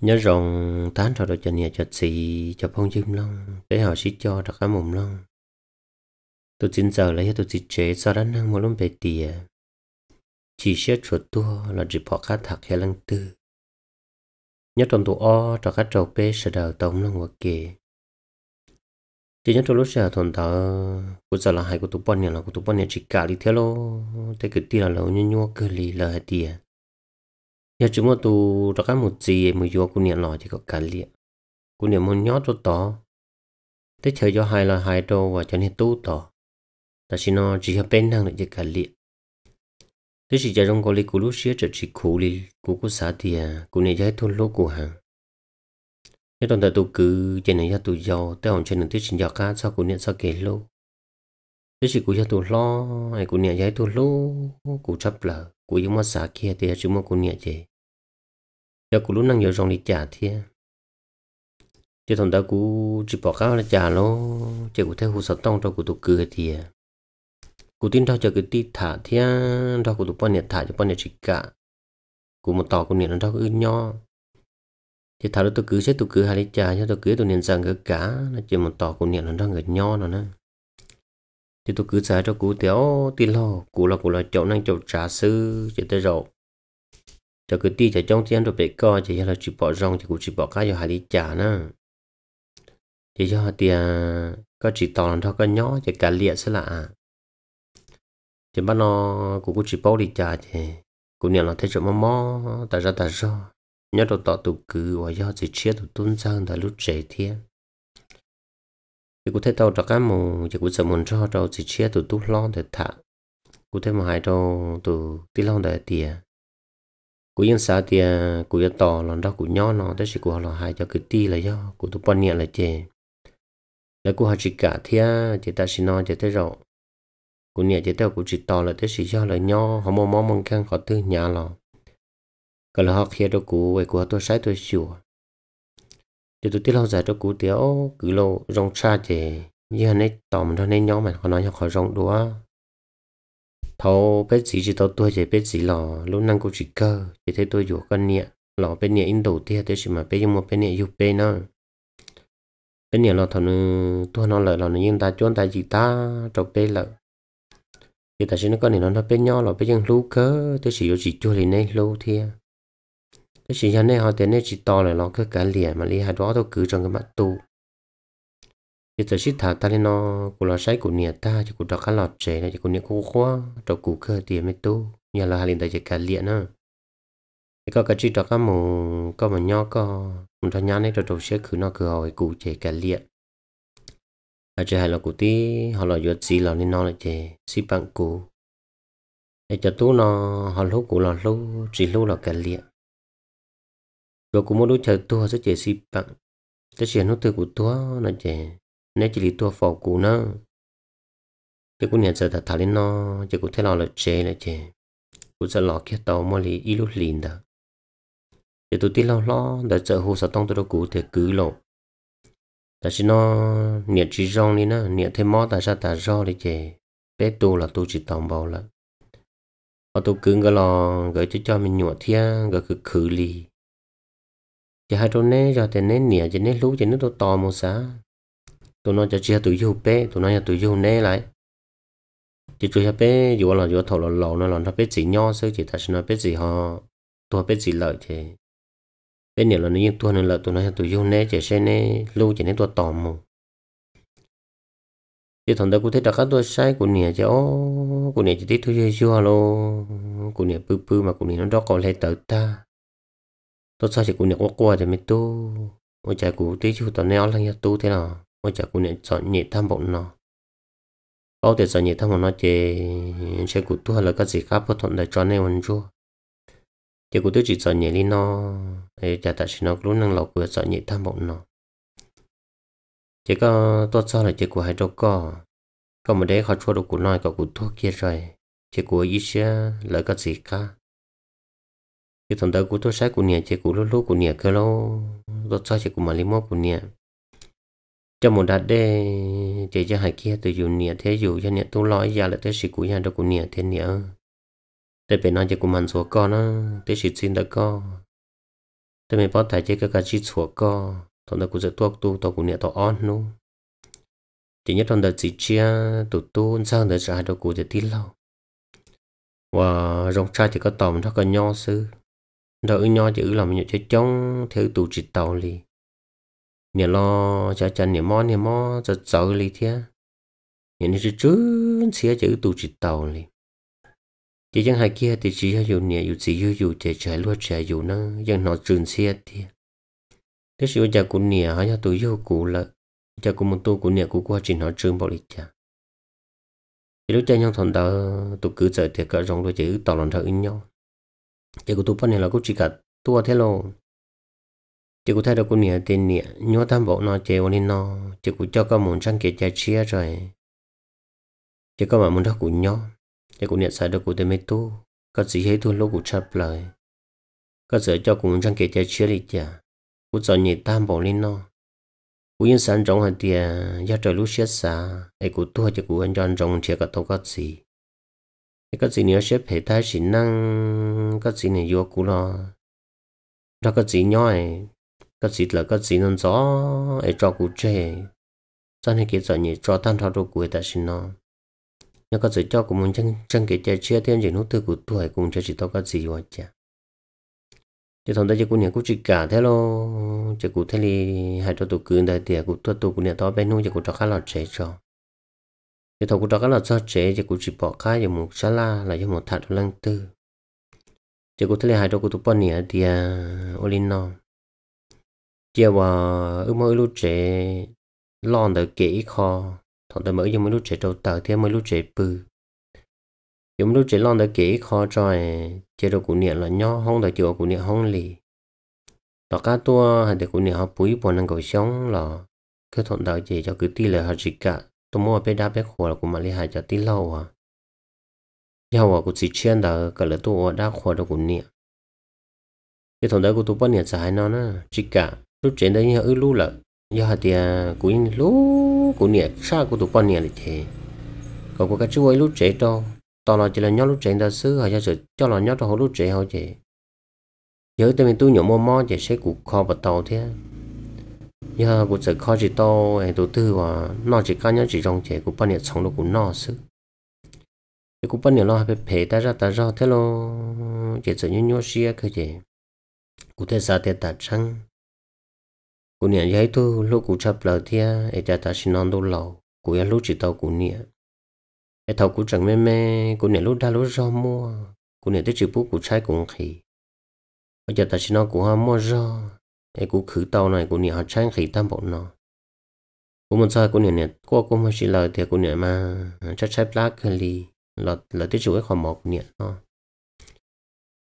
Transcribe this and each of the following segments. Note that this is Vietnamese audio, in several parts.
nhớ rồng tán thọ đồ cho nhà chợt xì cho phong chim long để họ xí cho đặc cá mồm long tôi xin giờ lấy tôi xin chế sau đó năng một lúc về tiề chỉ xét chuột tua là chỉ bỏ cá thật hay lăng tư nhớ trong tụ o cho cá trâu bê sẽ đào tống long hoặc kề chỉ nhớ trong lúc sẽ thằng tao của giờ là hai của tụ bọn nhà là của tụ bọn nhà chỉ cả đi theo lo thế cứ tiề là lâu nhua nhua cơ lì là tiề nhớ chúng mà tu ra cái một gì mà vô cũng nhận lòi thì có cả liệt cũng nhận muốn nhót cho tỏ thế chơi cho hai là hai đô và cho nên tu tỏ ta chỉ nó chỉ hợp bên thằng được chỉ cả liệt thế chỉ cho trong có lý cú lúc xía trở chỉ cú lý cú cú xả thì à, cũng nên giải thôn lô của hàng nhớ trong thời tu cứ trên này cho tu giàu tới hòn trên đường tiết sinh giàu cá sao cũng nên sao kể lô thế chỉ cú cho tu lo ai cũng nên giải thôn lô cú chấp là cú giống mà xả kia thì chúng mà cũng nên vậy giờ cú lúc năng nhiều dòng đi trả thiê chứ thằng đó cú chỉ bỏ cá là trả nó chỉ cú theo hồ sơ tông cho cú tụ cười thiê cú tin cho cho cái tí thả thiê cho cú tụ bao nhiêu thả cho bao nhiêu chỉ cả cú một tò cú niệm nó cho cứ nho thì thả đó tôi cứ sẽ tôi cứ hai lấy trà cho tôi cứ tôi niệm rằng cái cả, nó chỉ một tò của niệm nó đang người nho nó nữa thì tôi cứ xài cho cú téo tin lo cú là cú là chỗ năng chỗ trả sư chỉ tới rồi cho cứ ti cho trong tiền rồi bị co chỉ là chỉ bỏ rong thì cũng chỉ bỏ cá cho hai đi trả nữa chỉ cho tiền à, có chỉ to thôi có nhỏ chỉ cả liệt sẽ lạ à. chỉ bắt nó cũng cũng chỉ bỏ đi trả thì cũng nhận là thấy chỗ mò mò tại ra tại ra nhớ đồ tọt tụ cứ và do chỉ chia tụ tuân sang tại lúc trẻ thiên thì cũng thấy tàu cho cá mù chỉ cũng sợ muốn cho tàu chỉ chia tụ tụ lon để thả cũng thấy mà hai tao tụ tí lon để tiền cú yên sao thì cú yên tỏ lần đó cú nhỏ nó tới chỉ cú họ hai cho cứ ti là do cú tu bận nhẹ là chè là cú họ chỉ cả thia chỉ ta chỉ nói chỉ thấy rõ, cú nhẹ chỉ tao cú chỉ tỏ là tới chỉ do là nhỏ họ mò mò mong khăn họ tư nhà lò cả là họ kia đó cú về cú tôi sai tôi sửa thì tôi tiết lâu dài cho cú tiếu cứ lâu rong xa chè như anh ấy tỏ mình thôi nên nhóm mà họ nói họ rong đùa thầu bé chỉ chỉ tao tôi chỉ bé chỉ lò lúc năng cũng chỉ cơ chỉ thấy tôi dụ con nhẹ lò bên nhẹ in đầu tiên thế chỉ mà bé dùng một bên nhẹ dùng bên nó bên nhẹ lò thầu nó ừ, tôi nó lợi lò nó nhưng ta chôn ta chỉ ta trọc bé lợi thì ta sẽ nó con này nó bên nhỏ lò bên dùng lú cơ thế chỉ dụ chỉ chua thì này lú thia thế chỉ nhà này họ thế này chỉ to lại lò cứ cả liền mà lý hai đó tôi cứ trong cái mặt tu giờ giờ xích thả ta lên nó của nó sấy của nia ta chỉ của đó khá lọt trẻ này chỉ của những cô khoa đó cụ cơ tiền mới tu nhà là hai lần tại chỉ cả liền nữa cái có cái chỉ đó cái mù có mà nhỏ có một thằng nhá này rồi đầu sẽ khử nó cửa hồi cụ chỉ cả liền ở chỉ hai là cụ tí họ là duyệt gì là nên nó là chỉ xí bằng cụ để cho tú nó họ lúc cụ là lúc chỉ lúc là cả liền rồi cũng muốn đối chờ tu họ sẽ chỉ xí bằng cái chuyện nó từ của tú nó chỉ nếu chỉ lý tua phò cũ nữa chỉ cũng nhận giờ thật thà lên nó chỉ cũng thấy lo là chế là chế cũng sẽ lo kia tàu mà lý ít lúc liền đó chỉ tôi tin lo lo đã chờ hồ sơ tông tôi đâu cũ thể cứ lộ đã sao nó nhận chỉ rong đi nó, nhận thêm mót đã ra đã do đi chế tế tu là tôi chỉ tòng bao là ở tôi cứ cái lo, gửi cho cho mình nhụa thia gửi cứ khử lì chỉ hai tôi nè cho thế nè nè chỉ nè lú chỉ nè tôi to một xá tụi nó cho chia tụi yêu bé tụi nó cho tụi yêu nè lại chỉ chơi bé dù là dù thầu là lầu nó là nó biết gì nho sơ chỉ ta nó biết gì họ tụi bé chỉ lợi thế bên này là nó yên tụi nó là tụi nó cho tụi yêu nè chỉ xe nè lưu chỉ nè tụi tò mò chỉ thằng đó cũng thấy đặc các tôi sai của nè chứ ô của nè chỉ thấy tụi chơi chưa lo của nè bự bự mà của nè nó đó còn lại tớ ta tôi sao chỉ của nè quá qua thì mới tu ôi trời của tí chú tao neo là nhà tu thế nào 我讲过年早你他们呢，包的早你他们那些些古多了个自家不同的专业文章，结果都只早你哩呢，哎，假但是那可能老古早你他们呢，这个多早了结果还多个，个没得好处的古那个古多结在，结果一些了个自家。cái thằng đó cũng tôi sai của nhà chơi của lúc lúc của nhà cơ lâu tôi sai chơi của mà limo của nhà cho một đặt để chỉ cho hai kia từ dù nia thế dù cho nia tu lõi ra là thế sĩ của nhà đó của nia thế nia để bên nói cho của mình số con nó thế sĩ xin đã có thế mình bắt thải chỉ cái cái chỉ số con thằng đó cũng sẽ tuột tu tao của nia tao on luôn chỉ nhất thằng đó chỉ chia tụ tu sang đó ra đó của sẽ tin lâu và rong trai thì có tòm nó có nho sư đó nho chữ làm nhiều cho chống theo tụ chỉ tàu liền nhà lo cha cha nhà mò nhà mò cho cháu lý thế nhà này chứ xía chữ tụ chỉ tàu này chỉ chẳng hai kia thì chỉ hay dùng nhà dùng chỉ dùng dùng chạy chạy luôn chạy dùng nó chẳng nó trường xía thì thế sự giờ cũng nhà hay là tôi yêu cũ là giờ cũng một tôi cũng nhà cũ qua trình nó trường bảo lý cha thì lúc cha nhau thằng đó tôi cứ chạy thì cả dòng tôi chỉ tàu lòng thở in nhau chỉ của tụi phần này là cũng chỉ cả tôi thế luôn chỉ có thấy được con nĩa tiền nĩa nhớ tham bộ nó chơi ôn nó chỉ có cho các muốn sang kia chơi chia rồi chỉ có mà muốn thắc của nhớ chỉ có nhận sai được của tên mấy tu có gì hết thôi lúc của chập lời có sợ cho cũng sang kia chơi chia đi chả cũng sợ nhị tham bộ lên nó cũng yên sáng trong hàng tiền, giờ trời lúc xét xa ấy cũng tu chỉ cũng anh cho anh trong chia cả tàu có gì cái gì nhớ xếp hệ thái chỉ năng cái gì này vô cũng lo đó cái gì nhói ก็สิละก็สินนซอไอจอกูเจจันให้เกิดจันนี่จอตันทอดูกูแต่ชินนอยังก็จะจอกูมึงจังจังเกิดเจเชื่อเทียนจีนุตือกูตัวไอกูจะจิตก็สิวะจ้ะจะทำได้จะกูเนี่ยกูจิกาเท่าโลจะกูเทลีหายตัวตัวกืนได้เตียกูตัวตัวกูเนี่ยต่อไปนู่นจะกูจะข้าหลอดเฉยจอจะทำกูจะข้าหลอดซอเฉยจะกูจิบปอกข้าอย่าหมกชะลาหลายอย่าหมกถัดลังตื้อจะกูเทลีหายตัวกูตัวปนเนี่ยเตียโอลินนอ giờ và ước mơ lúc trẻ lon được kỹ kho thằng tôi mới dùng lúc trẻ đầu tờ thì mới lúc trẻ bự dùng lúc trẻ lon được kỹ kho rồi chế độ của niệm là nho không được chịu của niệm không lì đó cá tua hay để của niệm học bùi bọn năng cầu sống là cứ thằng tờ chỉ cho cứ tí là hạt gì cả tôi mua bé đá bé khổ là của mà lý hại cho tí lâu à nhau à của chỉ chuyên đó cả là tôi đã khổ được của niệm cái thằng đó của tôi bắt niệm giải nó nữa chỉ cả lúc trên đây ư lú lợ giờ thì à, cú in lú cú nè xa cú tụ con nè thì còn có cái chú ấy lúc trẻ to to là chỉ là nhóc lúc trẻ ta xứ hay cho cho là nhóc trong lúc trẻ họ chị nhớ tới mình tu nhỏ mò mò chỉ sẽ cú kho và tàu thế giờ cuộc sẽ kho chỉ to hay tụ tư và nó chỉ cá nhóc chỉ trong trẻ cú bao nhiêu sống nó cú nó xứ cái cú bao nhiêu lo phải phê ta ra ta ra thế lo chỉ sợ nhóc nhóc xia cơ chị cụ thế sao thì ta trăng cú nia dây tu lúc cú chấp lợt thia e cha ta xin non đâu lầu cú ya lúc chỉ tàu cú nia e tàu cú chẳng mê mê cú nia lúc đã lúc rau mua cú nia tới chỉ bút cú trái cũng khỉ e cha ta xin non cú ha mua rau e cú khử tàu này cú nia ha trái khỉ tam bộ nọ cú muốn sai cú nia nia qua cú mới xin lời thia cú nia mà chắc trái lá cơ li lợt lợt tới chủ cái khoảng mọc nia nó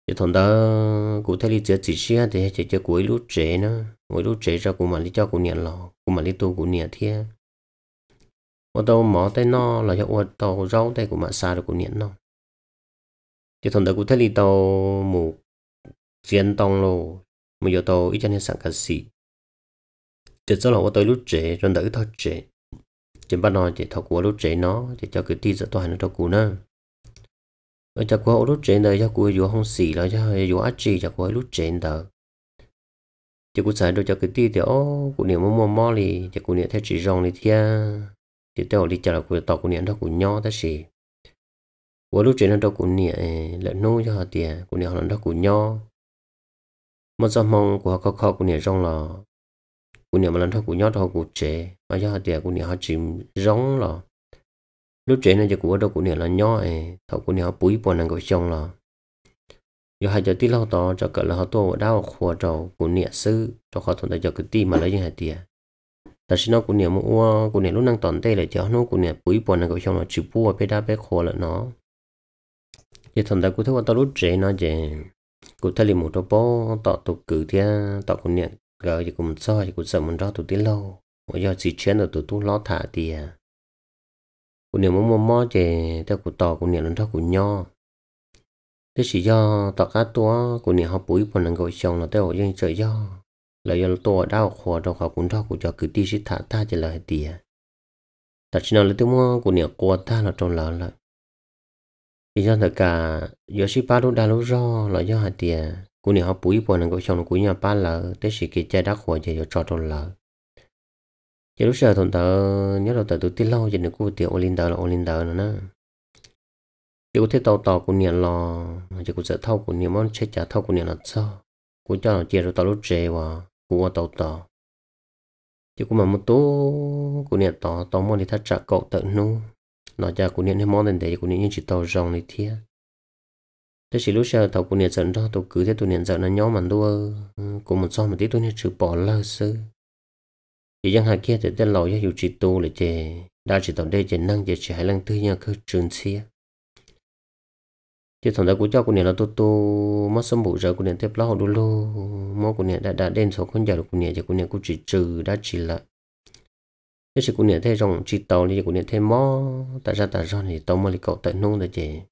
chỉ thằng đó cụ thấy đi chơi chỉ xia thì chỉ chơi cuối lúc trẻ nó cuối lúc trẻ ra cụ mà đi cho cụ nhận lò cụ mà đi tu cụ nhận thế ô tô mỏ tay no là cho ô tô rau tay cụ mà xa được cụ nhận nó chỉ thằng đó cụ thấy đi tàu mù chiến tông lô mù giờ tàu ít cho nên sẵn cả xì chỉ cho là ô tô lúc trẻ rồi đợi thôi trẻ chỉ bắt nó chỉ thọ của lúc trẻ nó chỉ cho cái tí giờ toàn nó cho cụ nữa rồi chắc quá lúc trên đời chắc của dù không xì là chắc hay dù ác chi chắc quá lúc trên đời chắc của xài đôi chắc cái tí thì ô của niệm mò mò mò thì chắc của niệm thấy chỉ rong thì thia chỉ tao đi chợ là của tao của niệm đó của nhau thế gì của lúc trên đâu của niệm lại nô cho họ tiền của niệm họ đó của nhau mà sao mong của họ khó khó của niệm rong là của niệm mà lần đó của nhau đó của trẻ, mà cho họ tiền của niệm họ chỉ rong là lúc trẻ này giờ ở đâu của nè là nhỏ ấy thọ của nè họ bùi bọn nàng có chồng là giờ hai cho tí lâu to cho cỡ là họ tô đau khua cho của nè sư cho họ thuận giờ cái tí mà lấy những hạt tiền ta xin nó của nè mua của nè lúc năng toàn tay là cho nó của nè bùi bọn nàng có chồng là chịu bùa bê đa bê khua là nó giờ thằng ta của thấy tao lúc trẻ nó về của thấy liền một đôi bó tọ tục cử thế tọ của nè gỡ thì cũng soi thì cũng sợ mình ra tụi tí lâu bây giờ chỉ chén là tụi tu lo thả tiền của niệm mong mong mò chè theo của tò của niệm lần thao của nho thế chỉ do tọt cá tua của niệm học bụi phần lần gọi chồng là theo dân trời do là do tua đau khổ đau khổ cũng thao của cho cứ đi sĩ thả ta chỉ là tìa ta chỉ nói là tiếng mò của niệm của ta là trong lợn lại thì do tất cả do sĩ ba lúc đa lúc do là do hạt tìa của niệm học bụi phần lần gọi chồng của nhà ba lợ thế chỉ kia cha đắc khổ chỉ do cho trong lợn giờ lúc giờ thằng tớ nhớ là tớ tụi tin lâu giờ nữa cô tiểu olin tớ là olin tớ nữa nè có thế tàu tàu của niệm lò chỉ có sợ thâu của niệm món chết trả thâu của niệm là sao của cho là chia rồi tàu lúc trề và của tàu tàu chỉ có mà một tố của niệm tỏ tàu món thì thắt trả cậu tận nu nó cha của niệm hay món tiền để của niệm như chỉ tàu rồng này thiệt thế chỉ lúc giờ tàu của niệm giận đó tôi cứ thế tôi niệm giận nó nhóm mà đua của một do một tí tôi niệm trừ bỏ lơ sư chỉ rằng hai kia thì tên lò yêu chỉ tu là chè đa chỉ tổng đây chè năng chè chỉ hai lần thứ nhau cứ trường xia chứ thằng đó của cho của nhà là tu tu mất sớm bộ giờ của nhà tiếp lo đủ lô mó của nhà đã đã đen số con giờ của nhà chỉ của nhà cũng chỉ trừ đã chỉ là chứ chỉ của nhà thế rằng chỉ tàu đi của nhà thế mó tại ra tại ra thì tàu mà lại cậu tại nung là chè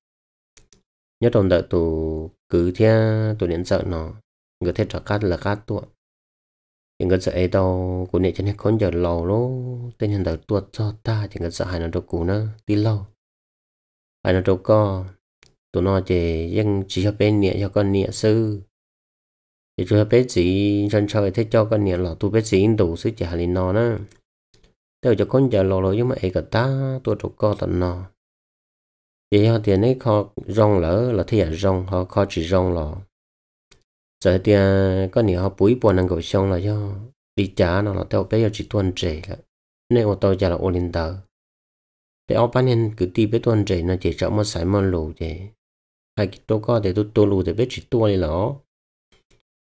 nhớ trong đợi tụ cứ theo tụ điện sợ nó người thế trả cát là cát tuột những cái sợ đâu của nè cho nên con giờ lâu nó tên nhân tại tuột cho ta chỉ cái sợ hai nó đâu cũ nữa tí lâu hai nó đâu co tụi nó chỉ riêng chỉ cho bên nè cho con nè sư thì cho bé chỉ chân sau thế cho con nè là tụi bé chỉ đủ sức trả lại nó nữa tôi cho con giờ lâu rồi nhưng mà ấy cả ta tụi đâu co tận nó vậy họ tiền ấy kho rong lỡ là thế à rong họ kho chỉ rong lò giờ thì à, có nhiều họ bùi bùa năng cầu xong là do đi trả nó là tao bé chỉ tuân trẻ là nên ô tô trả là ô linh tờ để ông bán nhân cứ đi bé tuân trẻ nó chỉ sợ một sải một lù thế hai cái tôi có để tôi tôi lù để bé chỉ tua đi nó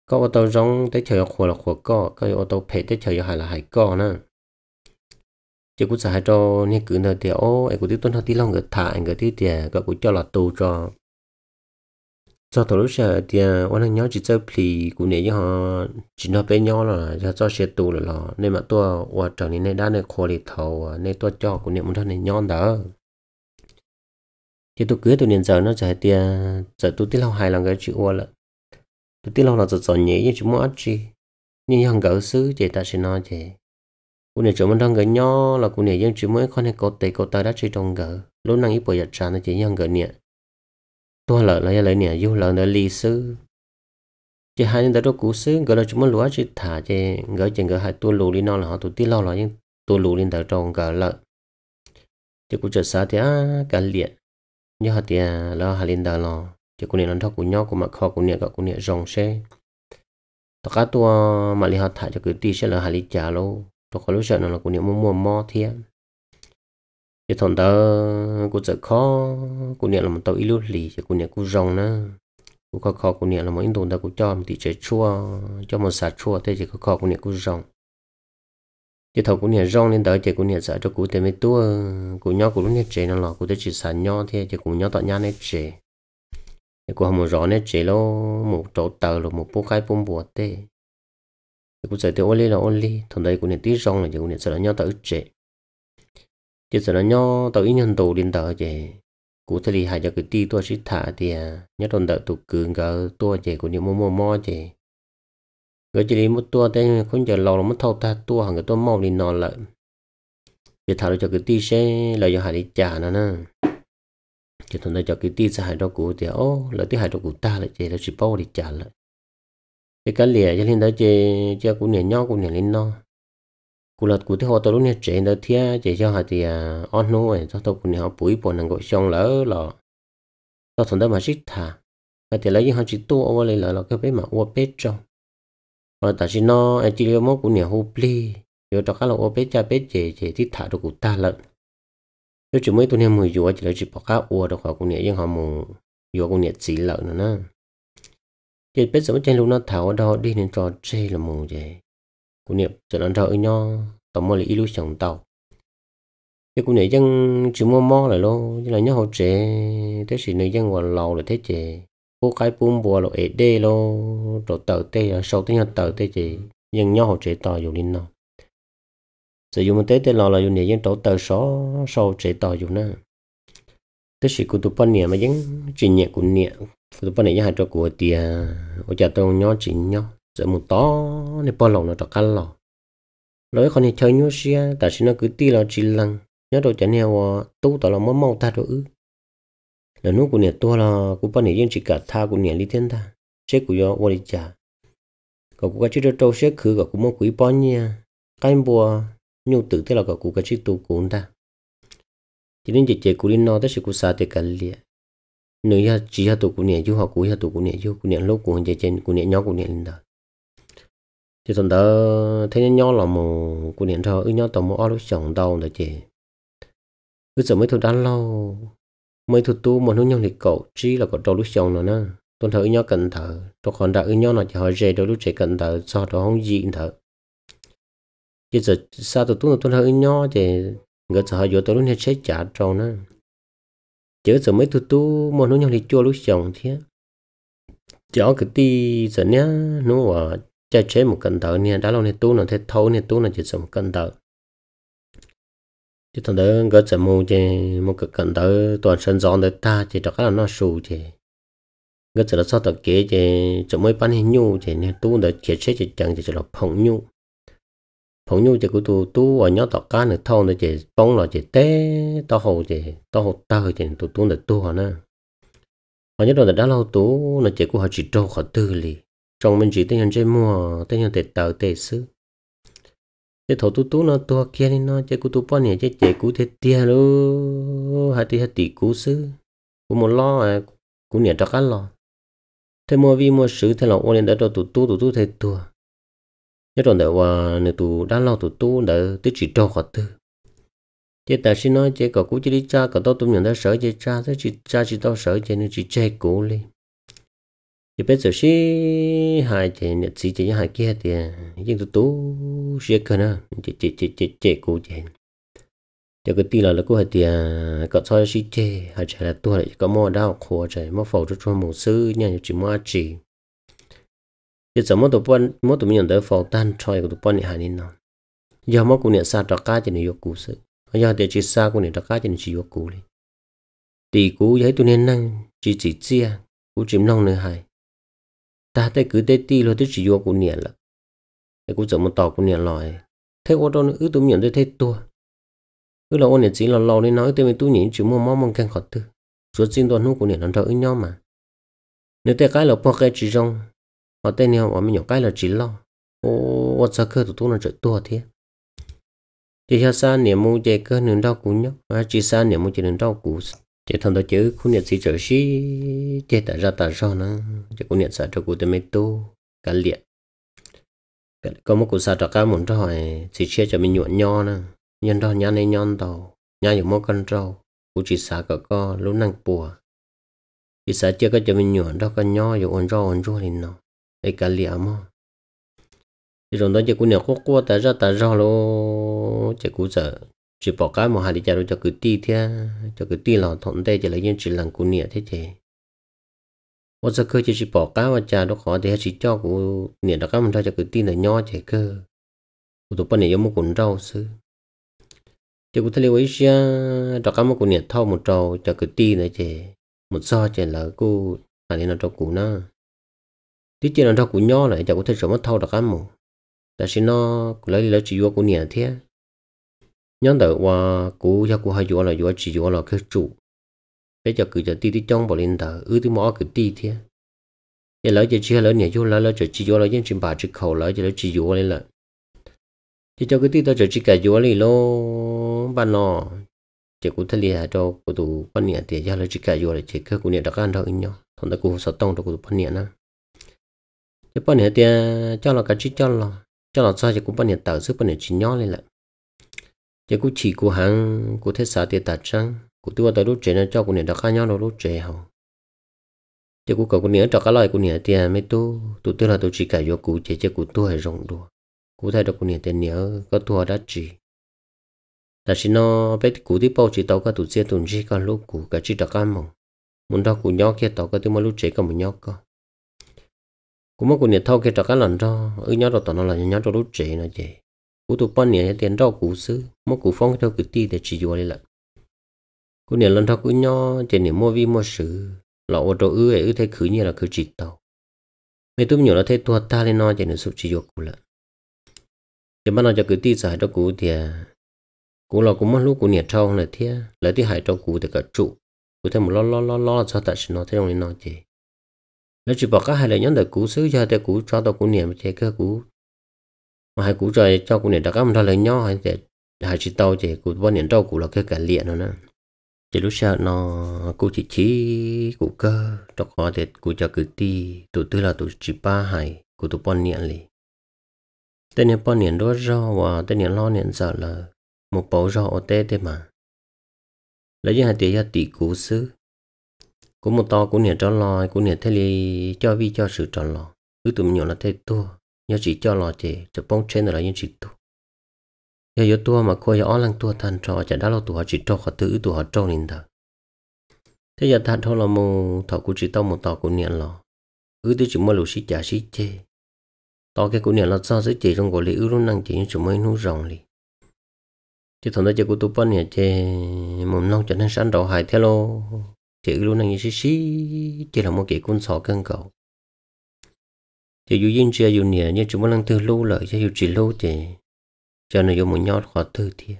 có ô tô rong tới chờ khổ là khổ có có ô tô phải tới chờ hai là hai có nữa chỉ có sợ cho nên cứ nơi thì ô em cũng tiếp tuần họ đi long người thả người tiếp thì có à, cũng cho là tù cho cho tổ lúc giờ thì à, anh anh nhớ chỉ chơi cho pli của nè họ chỉ nó bé nhau là cho cho xe tù là là nên mà tôi và trở nên này đã này khó để thầu à, nên tôi cho của nè một thân này nhon đó thì tôi cưới tôi nên giờ nó chạy thì à, giờ tôi tiếc lâu hai lần cái chịu là tôi tiếc lâu là giờ giờ nhẹ như chúng mất chi nhưng hàng gỡ xứ thì ta sẽ nói thế của nè chúng mình đang gỡ nhau là của nè dân chỉ mới con này có tay có tay đã chơi trong gỡ lúc năng ít bồi giật tràn nó chỉ hàng gỡ nhẹ tua lợ là lợi nè du lợ nợ lì sư chỉ hai nhân đó cũ sư gọi là chúng mới lúa chỉ thả chỉ gọi chỉ gọi hai tua lù đi nó là họ tụi tí lo là nhưng tua lù lên đầu trong gọi lợ chỉ cũng chờ xa thì á cả liệt như họ thì lo hai lên đầu lo chỉ cũng nên nó thóc cú nhau cú mà kho cú này gọi cú này rong xe tất cả tua mà li họ thả cho cứ tí sẽ là hai li trả lô tôi có lúc sợ nó là cú này mua mua mò thiệt chỉ thằng đó cũng rất khó cũng niệm là một tàu ilu lì chỉ cũng niệm cũng rong nữa cũng khó khó cũng niệm là một ít đồ đó cô cho một tí chế chua cho một sả chua thế chỉ khó khó cô niệm cũng rong. chỉ thằng cũng niệm rong nên đó chỉ cũng niệm sợ cho cô thêm mấy tua cũng nhau cũng lúc niệm chế nó lọ cũng tới chỉ sả nhau thế chỉ cũng nhau tọt nhau niệm chế cũng không một rõ niệm chế lo một chỗ tờ rồi một bố khai bông bùa thế cô sợ thì ô li là ô li thằng đây cũng niệm tí rong là chỉ cũng niệm sả nhau tờ chế chỉ sợ nó nho tàu ít nhân tù đến tờ chè cụ thể thì hại cho cái ti tua xít thả thì à nhất đòn đợi tụ cường gỡ tua chè của những mô mô mò chè gỡ chỉ đi một tua tên không chờ lâu lắm mất thâu ta tua hàng cái tua mau đi nọ lại giờ thả được cho cái ti xe là do hại đi trả nó nè chỉ thằng cho cái ti sẽ hại đó cụ thì ô là ti hại đó cụ ta lại chè là chỉ bao đi trả lại cái cái lìa cho nên đó chè chè cũng nhảy nhau cũng nhảy lên no กูหลัดกูที่หัวตัวลุกเนี่ยเจนเดทียเจจ้าหัดที่อ้อนนู้นจ้าทัวกูเนี่ยเขาปุ๋ยปนังกูช่องเลอะหล่อจ้าสุดเดิมมาชิดท่าแต่แล้วยังหัดจิตตัวเอาไว้เลยหล่อก็ไปมาอวบเป็ดจ้าพอแต่ชิโน่ไอจิเรียวมกูเนี่ยหูปลีเดี๋ยวตอกเราอวบเป็ดจ้าเป็ดเจเจที่ถ่าตัวกูตาเลยเดี๋ยวจมูกตัวเนี่ยมืออยู่ว่าจะเลยจิปอกข้าอวบตัวกูเนี่ยยังหอมมืออยู่กูเนี่ยจีหล่อนะเจเป็ดสมัยเจนลูกน่าถ่าวดอดีเนี่ยจอดเจละมือเจ cú niệm sẽ ăn rỡ nho tổng mà là ilu sống tàu cái cú này dân chỉ mua mò lại luôn như là nhớ hỗ trẻ thế sự này dân còn lò là thế chị cô cái bùm bùa là ế đê lô rồi tờ tê là sâu tới nhà tờ tê chị nhưng nhớ hỗ trẻ tàu dù linh nào sử dụng một tế tế lò là dùng này dân tổ tờ số sâu trẻ tờ dùng nè thế sĩ của tụi bọn niệm mà dân trình nhẹ của nè tụi bọn niệm dân hạt cho của tiền ở chả tôi nhó trình nhau giờ một to nè bao lòng nó cho cắn lò lối còn này chơi nhau xia ta xin nó cứ ti là chỉ lăng nhớ đồ chả nèo tu à, tao là món mau ta đồ ư là nó của nè tua là của bao nè riêng chỉ cả tha của nè lý thiên ta sẽ của yo qua đi trả cậu cũng có chữ trâu sẽ khứ cậu cũng mong quý bao nha cái bùa nhu tử thế là của cũng có chữ tu cũng ta chỉ nên chỉ chỉ của đi nó tới sự của sa thì cả liệt nếu ya chỉ ha tu của nè du học của ha tu của nè du của nè lúc của chỉ chỉ của nè nhau của nè lên đạo thì tuần đó thấy nhau là một của điện thoại ư nhau tàu một lúc chồng đầu là chị cứ giờ mới thứ đã lâu mới thứ tu mà nó nhau thì cậu chỉ là cậu đầu lúc chồng nó nè tuần thờ nhau cần thở tôi còn đã ư nhau là chỉ hỏi về đôi lúc trẻ cần thở do đó không gì thở chỉ giờ sao tụi tôi tuần thờ ư nhau thì người sợ hỏi tôi lúc này sẽ trả trâu nè chỉ giờ mới thứ tu mà nó nhau thì chưa lúc chồng thế chó cái tí giờ nhá nó cha chế một cần tờ nè đã lâu nè tú nó thế thấu nè tú nó chỉ sống cần tờ chứ thằng đó gỡ chậm mù chè một cái cần tờ toàn sân giòn đời ta chỉ cho đặc là nó sù chè gỡ chậm sao tờ kế chè chỗ mới bán hình nhu chè nè tú đời chế chế chỉ chẳng chỉ cho nó phồng nhu phồng nhu chè của tu tú ở nhớ tờ cá nữa thâu nữa chè bóng nó chè té tao hồ chè tao hồ tơ chè tu tú đời tu hả nè họ nhất là đã lâu tú nó chỉ của họ chỉ trâu họ tư liền trong mình chỉ tên nhân chơi mua tên nhân tết tàu tết sư thế thầu tu tu nó tua kia nên nó chơi cú tu bao nhiêu chơi chơi cú thế tia lú hai tí hai tí cú sư cú một lo à cú nhảy trắc lo thế mua vi mua sứ thế là ô lên đã cho tu tu tu tu thế tua nhất rồi đời qua nửa tu đã lo tu tu đợi tới chỉ cho họ tư chơi ta xin nói chơi cậu cú chơi đi cha cậu tao tu nhận đã sợ chơi cha thế chỉ cha chỉ tao sợ chơi nên chỉ chơi cũ lên chỉ biết giờ xí hai chị nhận xí chị hai kia thì nhưng tôi tú xí cơ nè chị chị chị chị chị cô chị giờ cái tí là là cô hai thì à, có soi xí chị hai chị là tôi lại có mò đau khổ chị mò phẫu cho cho mổ sư nha chị mua chị giờ sợ mua tụi bọn mua tụi mình nhận tới phẫu tan soi của tụi bọn này hai nên nào giờ mua cô nhận xa trọ cá chị này yêu cũ sự giờ thì chị xa cô nhận trọ cá chị này chị yêu cũ đi thì cũ giấy tôi nên năng chị chỉ chia cũ chìm lòng nữa hai ta thế cứ thế ti rồi thế chỉ vô cũng niệm là thế cũng giống một tỏ cũng niệm lòi thế ô tô nữa tôi nhận tôi thế tua cứ là ô niệm chỉ là lò nên nói tôi mình tôi nhìn chỉ mua món mong khen khó tư số xin tôi nu cũng niệm nó đỡ nhau mà nếu thế cái là bao cái chỉ trong họ tên nhau họ mình nhỏ cái là chỉ lo ô ô sao cơ tụi tôi nó chơi tua thế chỉ cho xa niệm mua chơi cơ nên đau cú nhóc chỉ xa niệm mua chơi nên đau cú chế thằng đó chứ khu nhận sự trở sĩ chế đã ra tà do nó chế khu nhận xã cho cụ tê mê tu cả liệt có một cụ xã trọ cá muốn cho hỏi sĩ chia cho mình nhuận nho nè nhân đó nhá này nhon tàu nhá dùng mô cân trâu cụ chỉ xã có co lũ năng bùa chỉ xã chưa có cho mình nhuận đó có nho dùng ổn rau ổn rau thì nó ấy cả liệt mà chỉ rồi đó chế cụ nhận quốc quốc tại ra tà do luôn. chế cụ sợ chỉ bỏ cái mà hà đứa cháu cho cứ ti thế cho cứ ti là thằng đây chỉ lấy những chỉ làm cún nhẹ thế thế và giờ cơ chỉ chỉ bỏ cái mà cha nó khó thì chỉ cho cụ nhẹ đó cái mình thôi cho cứ ti là nho chạy cơ cụ tụi bạn này giống một cuốn rau sư chỉ cụ thấy lưu ý xia đó cái mà cụ nhẹ thâu một trâu cho cứ ti này thế một so chỉ là cụ hai đứa nó cho cụ nó tí chỉ nó cho cụ nho này cho cụ thấy sớm mất thâu đó cái mà ta xin nó lấy lấy chỉ vô cụ nhẹ thế nhân đời qua cú cho cú hai chỗ là chỗ chỉ chỗ là cái chủ, bây giờ cứ cho tí tí trong bảo lên đời ư tí mỏ cứ tí thế giờ lỡ chỉ chia lỡ nhà chỗ lỡ lỡ chỉ chỉ chỗ lỡ những chuyện bà chỉ khẩu lỡ chỉ chỉ chỗ lên lỡ chỉ cho cái tí đó chỉ chỉ cái chỗ này lô ban nọ chỉ cũng thấy là cho cụ tụ quan niệm thì giờ lỡ chỉ cái chỗ là chỉ cái cụ niệm đặc ăn thôi nhau thằng ta cụ sợ tông đó cụ tụ quan niệm nữa cái quan niệm thì cho là cái chỉ cho là cho là sao chỉ cũng quan niệm tạo sức quan niệm chỉ nhỏ lên lại chỉ cũng chỉ của hàng của thế xã tiệt tạt trăng của tôi tới lúc trẻ nó cho của nền đã khá nhau nó lúc trẻ hầu chỉ của cậu của nền cho cái loại của nền tiền mấy tu tu tôi là tôi chỉ cả vô cụ chỉ chỉ của tôi hay rộng đồ, của thấy được của nền tiền nhớ có thua đã chỉ là chỉ nó biết cú đi bao chỉ tàu cả tổ xe tụi chỉ cả lúc cụ cái chỉ đặc ăn mộng, muốn đó cụ nhóc kia tàu cả tôi mà lúc trẻ cả mới nhóc cả cũng mà cụ nền thâu kia đặc ăn lần đó ở nhóc đó tao nó là nhóc đó lúc trẻ nó vậy cú tụ bọn nè tiền rau cú sư mua cú phong theo cử ti để chỉ dùa cú nè lần thao cú nho chỉ nè mua vi mua sử lọ ô tô ư thế khứ như là khứ chỉ tàu mẹ tụm nhiều là thế thua ta lên nó chỉ nè sụp chỉ dùa cú lại bắt đầu cho cử ti giải cú thì cú lọ cú mất lúc cú nè trâu là thế lấy thì hải trâu cú thì cả trụ cú thêm một lo lo lo lo cho tại nó thế ông nó chỉ nó chỉ bảo các hai lời nhắn đời cú sứ cho thế cú cho tao cú niệm thế cơ cú mà hai cụ trời cho cụ nền đã các mình lấy nhau hay để hai chị tàu thì cụ bọn nền tàu cụ là cái cả liện rồi nè chỉ lúc sau nó cụ chỉ chỉ cụ cơ cho họ để cụ cho cứ ti tụ tư là tụ chỉ ba hai cụ tụ bọn niệm lì tên nền bọn niệm đó do và tên nền lo niệm sợ là một bộ do ở tê thế mà lấy hai tỷ gia tỷ cụ xứ cũng một to cũng niệm cho lo cũng niệm thế lì cho vi cho sự trọn lo cứ tụi nhỏ là thế tua nhớ chỉ cho lo thì cho bóng bông nữa là những chỉ tu giờ yếu tua mà coi ở lăng tua than trò chả đã lo tu họ chỉ trâu họ tự tụ họ trâu nín thở thế giờ than thôi là mù thọ cũng chỉ tao một tao cũng niệm lo ư tư chỉ mua lũ sĩ chả sĩ chê Tao cái cũng niệm lo sao sẽ chỉ trong cổ lý ư luôn năng chỉ những chủ mới nú rồng lì chứ thằng đó chơi của tụ bắn nhà chê mồm non cho nên sẵn đầu hại theo lo chỉ ư luôn năng như sĩ sĩ chỉ là một kỹ quân sọ cân cầu thì dù yên chưa dù nhẹ nhưng chúng đang từ lâu lợi cho dù chỉ lâu thì cho nên dù một nhót khó từ thiệt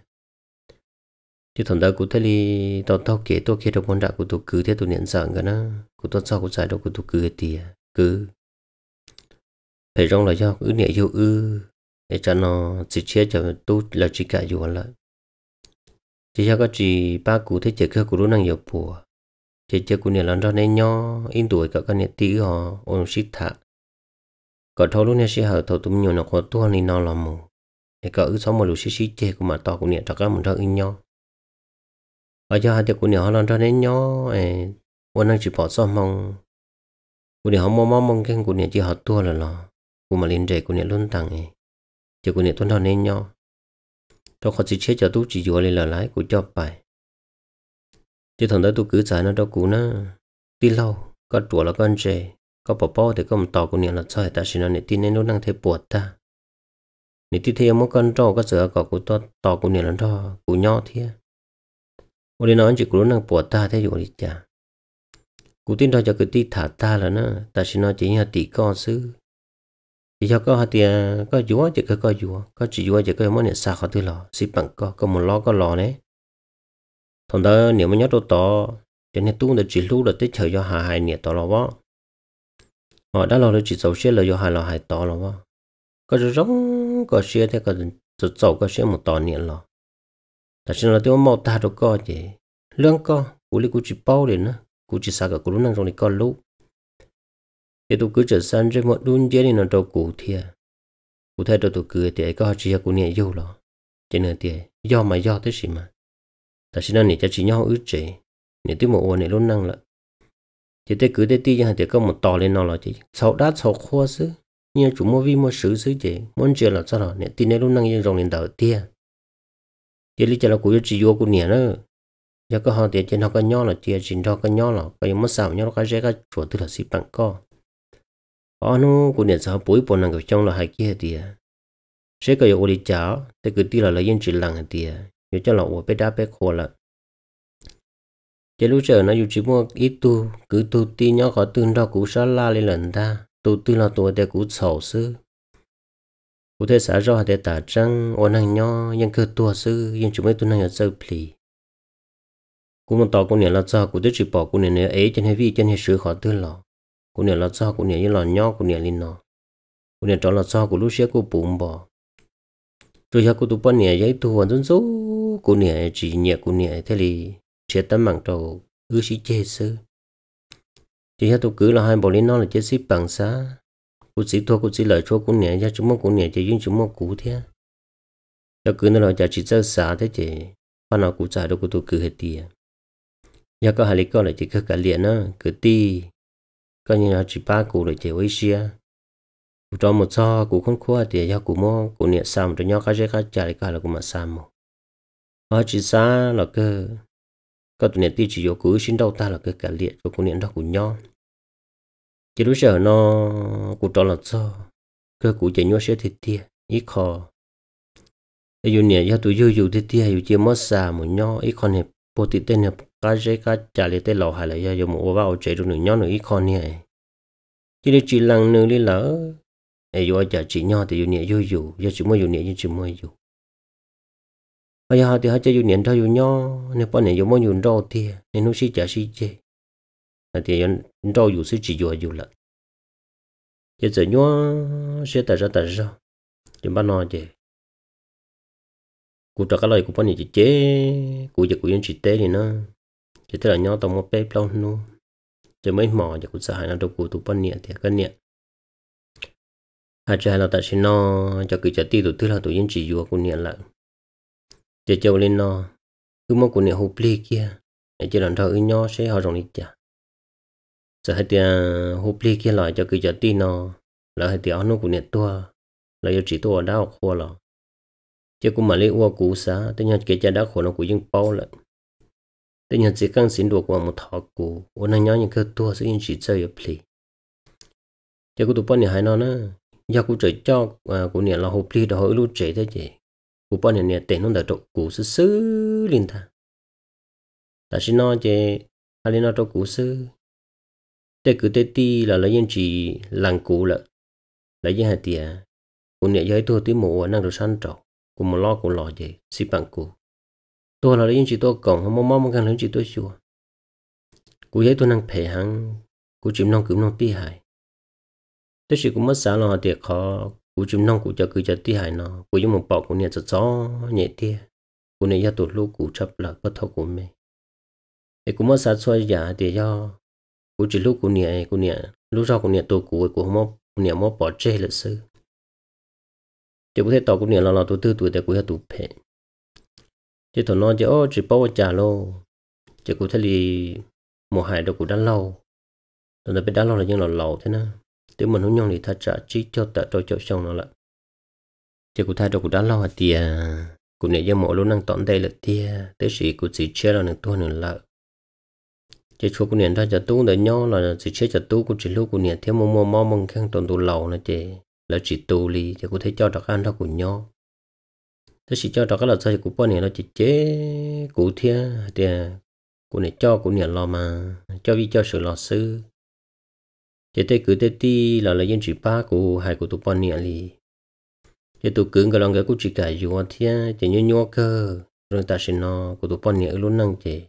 thì thằng ta cũng thấy đi tao tao kể tôi kể được món đạo của tôi cứ thế tôi nhận dạng cái nó của tôi sau cũng giải được của tôi cứ thì à, cứ phải rong là do cứ nhẹ dù ư để cho nó chỉ chia cho tôi là chỉ cả dù lại chỉ cho các chị ba cụ thấy chơi cơ của nó năng nhiều bùa chỉ chơi của nhẹ lần đó nên nho in tuổi cả các nhẹ tí họ ôn xít thạc có thâu lúc này sẽ hở thâu tụm nhiều nó có tua này nó làm mù để có ứ sống một lúc xí xí chê của mà to của nè cho các mình thâu in nhau ở cho hai tiệc của nè họ làm cho nên nhau ấy quan năng chỉ bỏ sao mong của nè họ mong mong mong khen của nè chỉ họ tua là lo của mà liên rể của nè luôn tặng ấy chỉ của nè tuân thọ nên nhau cho họ chỉ chết cho tú chỉ dùa lên là lái của cho bài chứ thằng đó tôi cứ giải nó đâu cũ nó đi lâu có chùa là con rể có bỏ bỏ thì có một tàu của niệm là sao ta xin nó tin nên nó đang thấy buồn ta nị tin theo một con trâu có sửa có của to to của niệm là to của nhỏ thế ô đi nói chỉ của nó đang buồn ta thế rồi chả cụ tin đó cho cái tí thả ta là nó ta xin nó chỉ là tỷ con sư, chỉ cho có hạt tiền à, có chúa chỉ có có chúa có chỉ chúa chỉ có món niệm xa khỏi thứ lò xí bằng có có một lò có lò đấy thằng đó niệm mới nhớ đồ to cho nên tung được chỉ lúc được tới trời cho hà hai niệm to lò võ họ ờ, đã lo được chỉ sầu xe là do hai lo hai to lắm có rất giống có xe thì có rất sầu có xe một to niệm lo, ta xin là tiêu màu ta được co gì, lương co cú lý cú chỉ bao liền nữa cú chỉ sao cả cú lúc năng trong này co lũ thì tôi cứ trở sang trên một đun chế đi nó đầu cũ thia cú thay đầu tôi cứ thì có chỉ là cú niệm yêu lo, cho nên thì do mà do thế gì mà ta xin là nè cho chỉ nhau ước chế nè tiêu một ô này luôn năng lại chỉ tới cứ thế ti chẳng hạn thì có một tò lên nó là chỉ sau đó sau khoa xứ nhưng chúng mua vi mua sử xứ chỉ muốn chơi là sao nè tin này luôn năng dân rồng lên đầu tia chỉ lý cho là cũng chỉ vô cũng nhẹ nữa giờ có họ thì trên họ có nhau là chỉ trên đó có nhau là có những mất sao nhau có rẻ có chỗ tức là xí bằng co có nó của nhẹ sao bối bộ năng cầu trong là hai kia thì sẽ có yêu đi cháo thì cứ ti là lấy dân chỉ lằng thì nhớ cho là ủa bé đá bé khô là chế lúc trở nó dù chỉ mua ít tu cứ tu ti nhỏ có tương đo cú sa la lên lần ta tu tư là tu để cú sầu sư cụ thể xã do để tả trăng ôn hàng nhau nhưng cứ tu sư nhưng chúng mấy tu này là sơ pli cú một tòa cú này là do cụ thế chỉ bỏ cú này nữa ấy trên hệ vi trên hệ sửa khó tư lò cụ này là do cụ này như lò nhỏ cụ này lên nó cụ này trở là do cụ lúc xưa cụ bụng bỏ rồi giờ cụ tu bao này giấy tu hoàn dân số cụ này chỉ nhẹ cụ này thế thì chế tâm mạng trầu ư sĩ chê sư chỉ cho tôi cứ là hai bộ lý nó là chế sĩ bằng xa cụ sĩ thua cụ sĩ lợi thua cụ nhẹ ra chúng mốc cụ nhẹ cho duyên chúng mốc cụ thế cho cứ nó là chả chỉ sơ xả thế chứ phan nào cụ trả đâu cụ tôi cứ hết tiền à. giờ có hai lý con là chỉ cứ cả liền á cứ ti coi như là chỉ ba cụ là chỉ với xia cụ cho một so cụ không khua thì do cụ mua cụ nhẹ xăm cho nhau cái cái chả lại cả là cụ mà một. mà chỉ xa là cơ có tụi này tí chỉ yếu cứ xin đâu ta là cái cả liệt của cô nền đó của nho chỉ đối giờ nó cụ trò là sao cơ cụ chạy nhau sẽ thiệt tia ít khó ấy dù nè do tụi dù dù thiệt tia dù chưa mất xa một nhau ít khó nè bộ tị tên nè cá dễ cá trả lại tên lò hay là do một bao chạy được nửa nhau nửa ít khó nè chỉ để chỉ lần nửa đi lỡ ấy dù ai trả chỉ nhau thì dù nè dù dù do chỉ mới dù nè do chỉ mới dù bây giờ thì họ chơi dùng điện thoại dùng nhau nên bọn này dùng bao dùng rau thì nên nó xí chả xí chê thì rau dùng xí chỉ dùng dùng lợn giờ giờ nhau sẽ tại ra tại ra chúng bạn nói chứ cụ trả cái lời của bọn này chỉ chế cụ giờ cụ yên chỉ tế thì nó chỉ thế là nhau tao một bé lâu luôn chỉ mấy mỏ giờ cụ sợ hãi nó đâu cụ tụ bọn này thì cái này hai trai là tại sao nó cho cứ trả tiền tụi thứ là tụ yên chỉ dùng cụ này là chờ chờ lên nó cứ mong của nè hồ ple kia để chờ chỉ làm thợ nhỏ sẽ họ rộng đi chả sợ hết tiền à, hồ ple kia lại cho cứ chờ tin nó là hết tiền nó của nè tua là giờ chỉ tua đau khô lọ chứ cũng mà lấy ua cũ xá tất nhiên cái cha đã khổ nó của dân bao lận tất nhiên chỉ cần xin được qua một thọ cũ ôn anh nhớ những cái tua sẽ yên chỉ chơi ở ple chứ cũng tụi bọn này hai nó nữa giờ cũng trời cho à, của nè là hụp lê đó hơi lú trẻ thế chứ cú bọn này tiền nó đỡ cú sư sư liền ta ta xin nói chứ ta lên nói cú sư thế cứ thế ti là lấy dân chỉ làng cú lợ lấy dân hạt tiền cú nhẹ giới thua tí mồ năng được săn trộn cú mà lo cú lo gì xí bằng cú tôi là lấy dân chỉ tôi còn không mong mong càng lấy chỉ tôi chùa cú giới tôi năng phê hăng cú chìm nông cứu nông ti hại tôi chỉ cũng mất xã lo tiền khó cú chim nông cú cho cứ chơi tí hải nó cú giống một bọ cú nhẹ cho gió nhẹ tia cú này do tụt lúc cú chấp là có thâu của mình thì cú mất sát soi giả thì do cú chỉ lúc cú nhẹ cú nhẹ lúc sau cú nhẹ tụt cú cú mất cú nhẹ mất bỏ chê là sư, thì cú thể tàu cú nhẹ là là tụt tư tụt để cú hay tụt phệ thì thằng nó chơi ô chỉ bao trả lô chỉ cú thấy lì một hải đâu cú đã lâu rồi nó biết đã lâu là nhưng là lâu thế nào từ mà nó nhong thì thật ra chỉ cho ta tôi cho xong nó lại thì cụ thay đồ cụ đã lo hạt tiền cụ này giờ mổ luôn đang tọn đây là tia tới sĩ cụ chỉ chơi là được tôi nữa lợi chỉ chua cụ này ta trả tu để nhau là chỉ chơi trả tu cụ chỉ lúc cụ này theo mò mò mò mong khang toàn tu lầu nữa chị là chỉ tu lì thì cụ thấy cho đặc ăn đó cụ nhau thế chỉ cho đặc là sao cụ bao này là chỉ chế cụ thia thì cụ này cho cụ này lo mà cho vì cho sự lo sư chế tê cứ tê ti là là yên chỉ ba của hai của tụ bọn nè li chế tụ cứ cái lòng cái cũng chỉ cả dù anh thia chế nhớ nhớ cơ rồi ta xin nó của tụ bọn nè luôn năng chế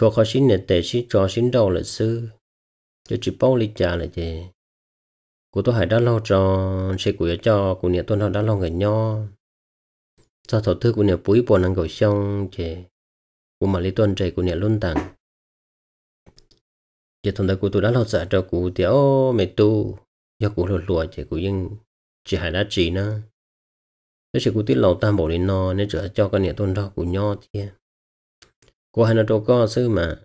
cho khó xin nè tệ xin cho xin đầu là sư cho chỉ bao lịch trả là chế của tụ hai đã lo cho sẽ của cho của nè tôi nó đã lo người nho cho thổ thư của nè búi bọn năng gọi xong chế của mà lý tuần trẻ của nè luôn tặng giờ thằng đó cụ tôi đã lo sợ cho cụ thì ô mẹ tu do cụ lùa lùa thì cụ yên chỉ hại đã chỉ nữa nếu chỉ cụ tí lầu tam bộ đến nó nên chở cho con nhà tôn đó cụ nho thì cụ hay là đâu có sư mà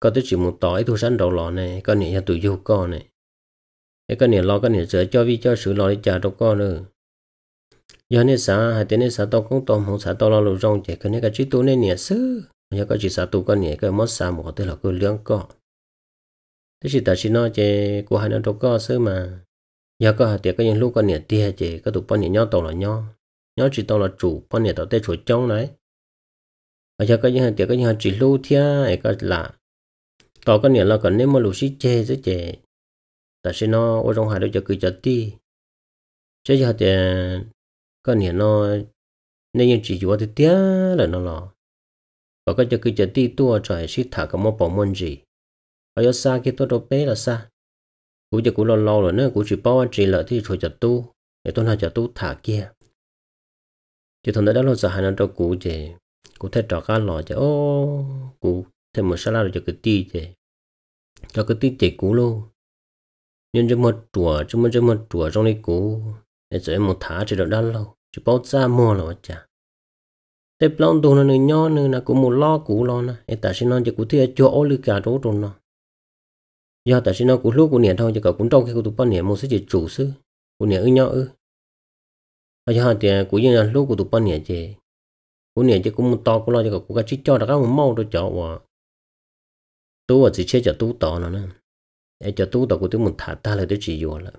có tới chỉ một tỏi thu sẵn đầu lò này con nhà tụi du con này cái con nhà lo con nhà chở cho vi cho sửa lò để trả đâu con nữa giờ nên xã hay tên nên xã tao cũng tôm không xã tao lo lù rong chạy cái này cái chỉ tu nên nhà sư nhà có chỉ xã tu con nhà cái mất xã một tên là cứ lưỡng con thế thì ta chỉ nói chè của hai năm đầu có sớm mà giờ có hạt tiệc có những lúc con nhện tia chế có tụ con nhện nhau tàu là nhau nhau chỉ tàu là chủ con nhện tàu tê chủ trong đấy ở giờ có những hạt tiệc có những hạt chỉ lưu thia ấy có là tàu con nhện là còn nếu mà lù sĩ chế chứ chế ta chỉ nói ở trong hai đôi cho cứ cho ti chứ giờ thì à, con nhện nó nên những chỉ chủ thì tia là nó lò và có cho cứ cho ti tua trời xí thả cả một bộ môn gì ở yo xa kia tôi đâu bé là xa, cú giờ cú lo lo rồi nữa cú chỉ bao anh chị lợi thì thôi chặt tu để tôi nào chặt tu thả kia chỉ thằng đó lo sợ hai năm đâu cú chị cú thấy trò cá lò chị ô cú thêm một salad rồi cho cái ti chị cho cái ti chỉ cú luôn nhưng cho một chùa cho một cho một chùa trong này cú để em một thả chỉ được đan lâu chỉ bao xa mua là chả tép lâu đồ nó nhỏ nữa là cũng một lo cú lo nè em ta xin nó chỉ cú thấy chỗ ô lư cả đồ rồi nó do tại sao cũng lúc của niệm thôi cho cả cũng trong khi à, của tụi bọn niệm một số chỉ chủ sư của niệm ư nhau ư và cho thì của như là lúc của tụi bọn niệm chỉ của niệm chỉ cũng to của lo cho cả của cái chỉ cho là các một mau tôi chọn và tu và chỉ chơi cho tu tỏ nó nè để cho tu tỏ của tôi muốn thả ta là tôi chỉ vừa là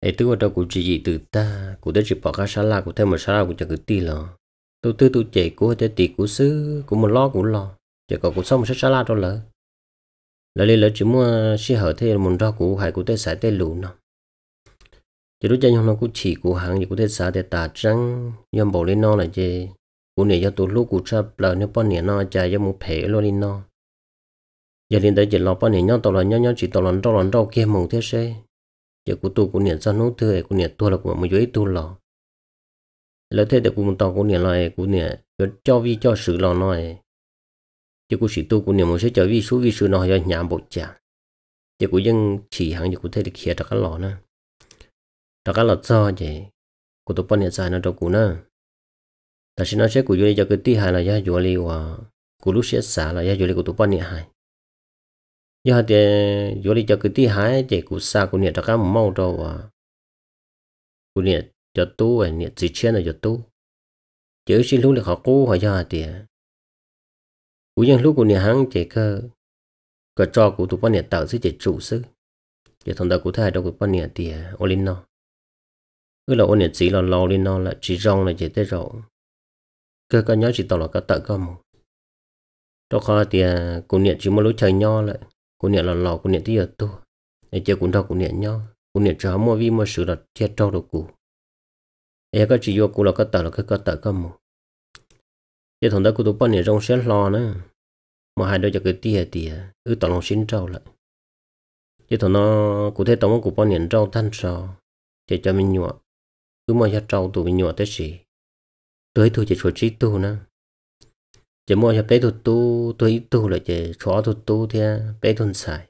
ai tôi ở cũng chỉ gì từ ta của tôi chỉ bỏ cái la của thêm một la của cho cái ti là tôi tôi tôi chạy của tôi tì của sư cũng một lo cũng lo chỉ có cuộc xong một la thôi là là lấy lấy chỉ mua xí hở thế một rau củ hải củ tê sải tê lù nó chỉ đối chân nó củ chỉ củ hàng gì củ tê sải tê tà trắng nhom bầu lên nó là gì củ này do tụ lúc củ cha lờ nếu bao nhiêu nó chạy cho một phe luôn lên nó giờ đến tới chỉ lo bao nhiêu nhau tàu là nhau nhau chỉ tàu là rau là rau kia mùng thế xe giờ củ tụ củ này do nấu tươi củ này tua là của một dưới tu lò lấy thế để củ tàu củ này lại củ này cho vi cho sự lò nói chỉ có sự tu của niệm một số trở vi số vi số nó do nhà bộ chả chỉ của dân chỉ hàng chỉ của thế được khía trắc lọ ra trắc lọ cho vậy của tôi bận sai nó đâu của nữa, ta xin nói sẽ của dân cho cái tia hài là do do li và của lúc sẽ xả là do do li của tôi bận hài do thì do lý cho cái tia hài chỉ của xa của niệm trắc mau đâu và của niệm cho tu và niệm chỉ chiến là cho tu chỉ xin lúc là họ cố họ do thì cú dân lúc của nhà hàng chế cơ có cho của tụi quan nhà tạo sự chế chủ sư chỉ thằng đầu của thay đâu của quan nhà thì ô linh nó cứ là ô nhà chỉ là lo linh nó là chỉ rong là chế tới rồi cơ có nhớ chỉ tao là có tự cơ mà đó kho thì của nhà chỉ một lối trời nho lại của nhà là lò của nhà tí giờ tu để chơi cũng đâu của nhà nho của nhà cho mua vi mua sự là chết trâu đồ cụ ấy có chỉ vô cụ là có tự là cái có tự cơ mà chứ thằng đó cũng tụ bọn này rong xé lo nữa mà hai đứa cho cái tia tia cứ tao lòng xin trâu lại chứ thằng nó cũng thấy tao cũng bọn này rong thanh sò để cho mình nhọ cứ mua cho trâu tụ mình nhọ thế gì tới thôi chỉ chuột chít tu nữa chỉ mua cho bé thuật tu tới tu là chỉ chó thuật tu thế bé thôn xài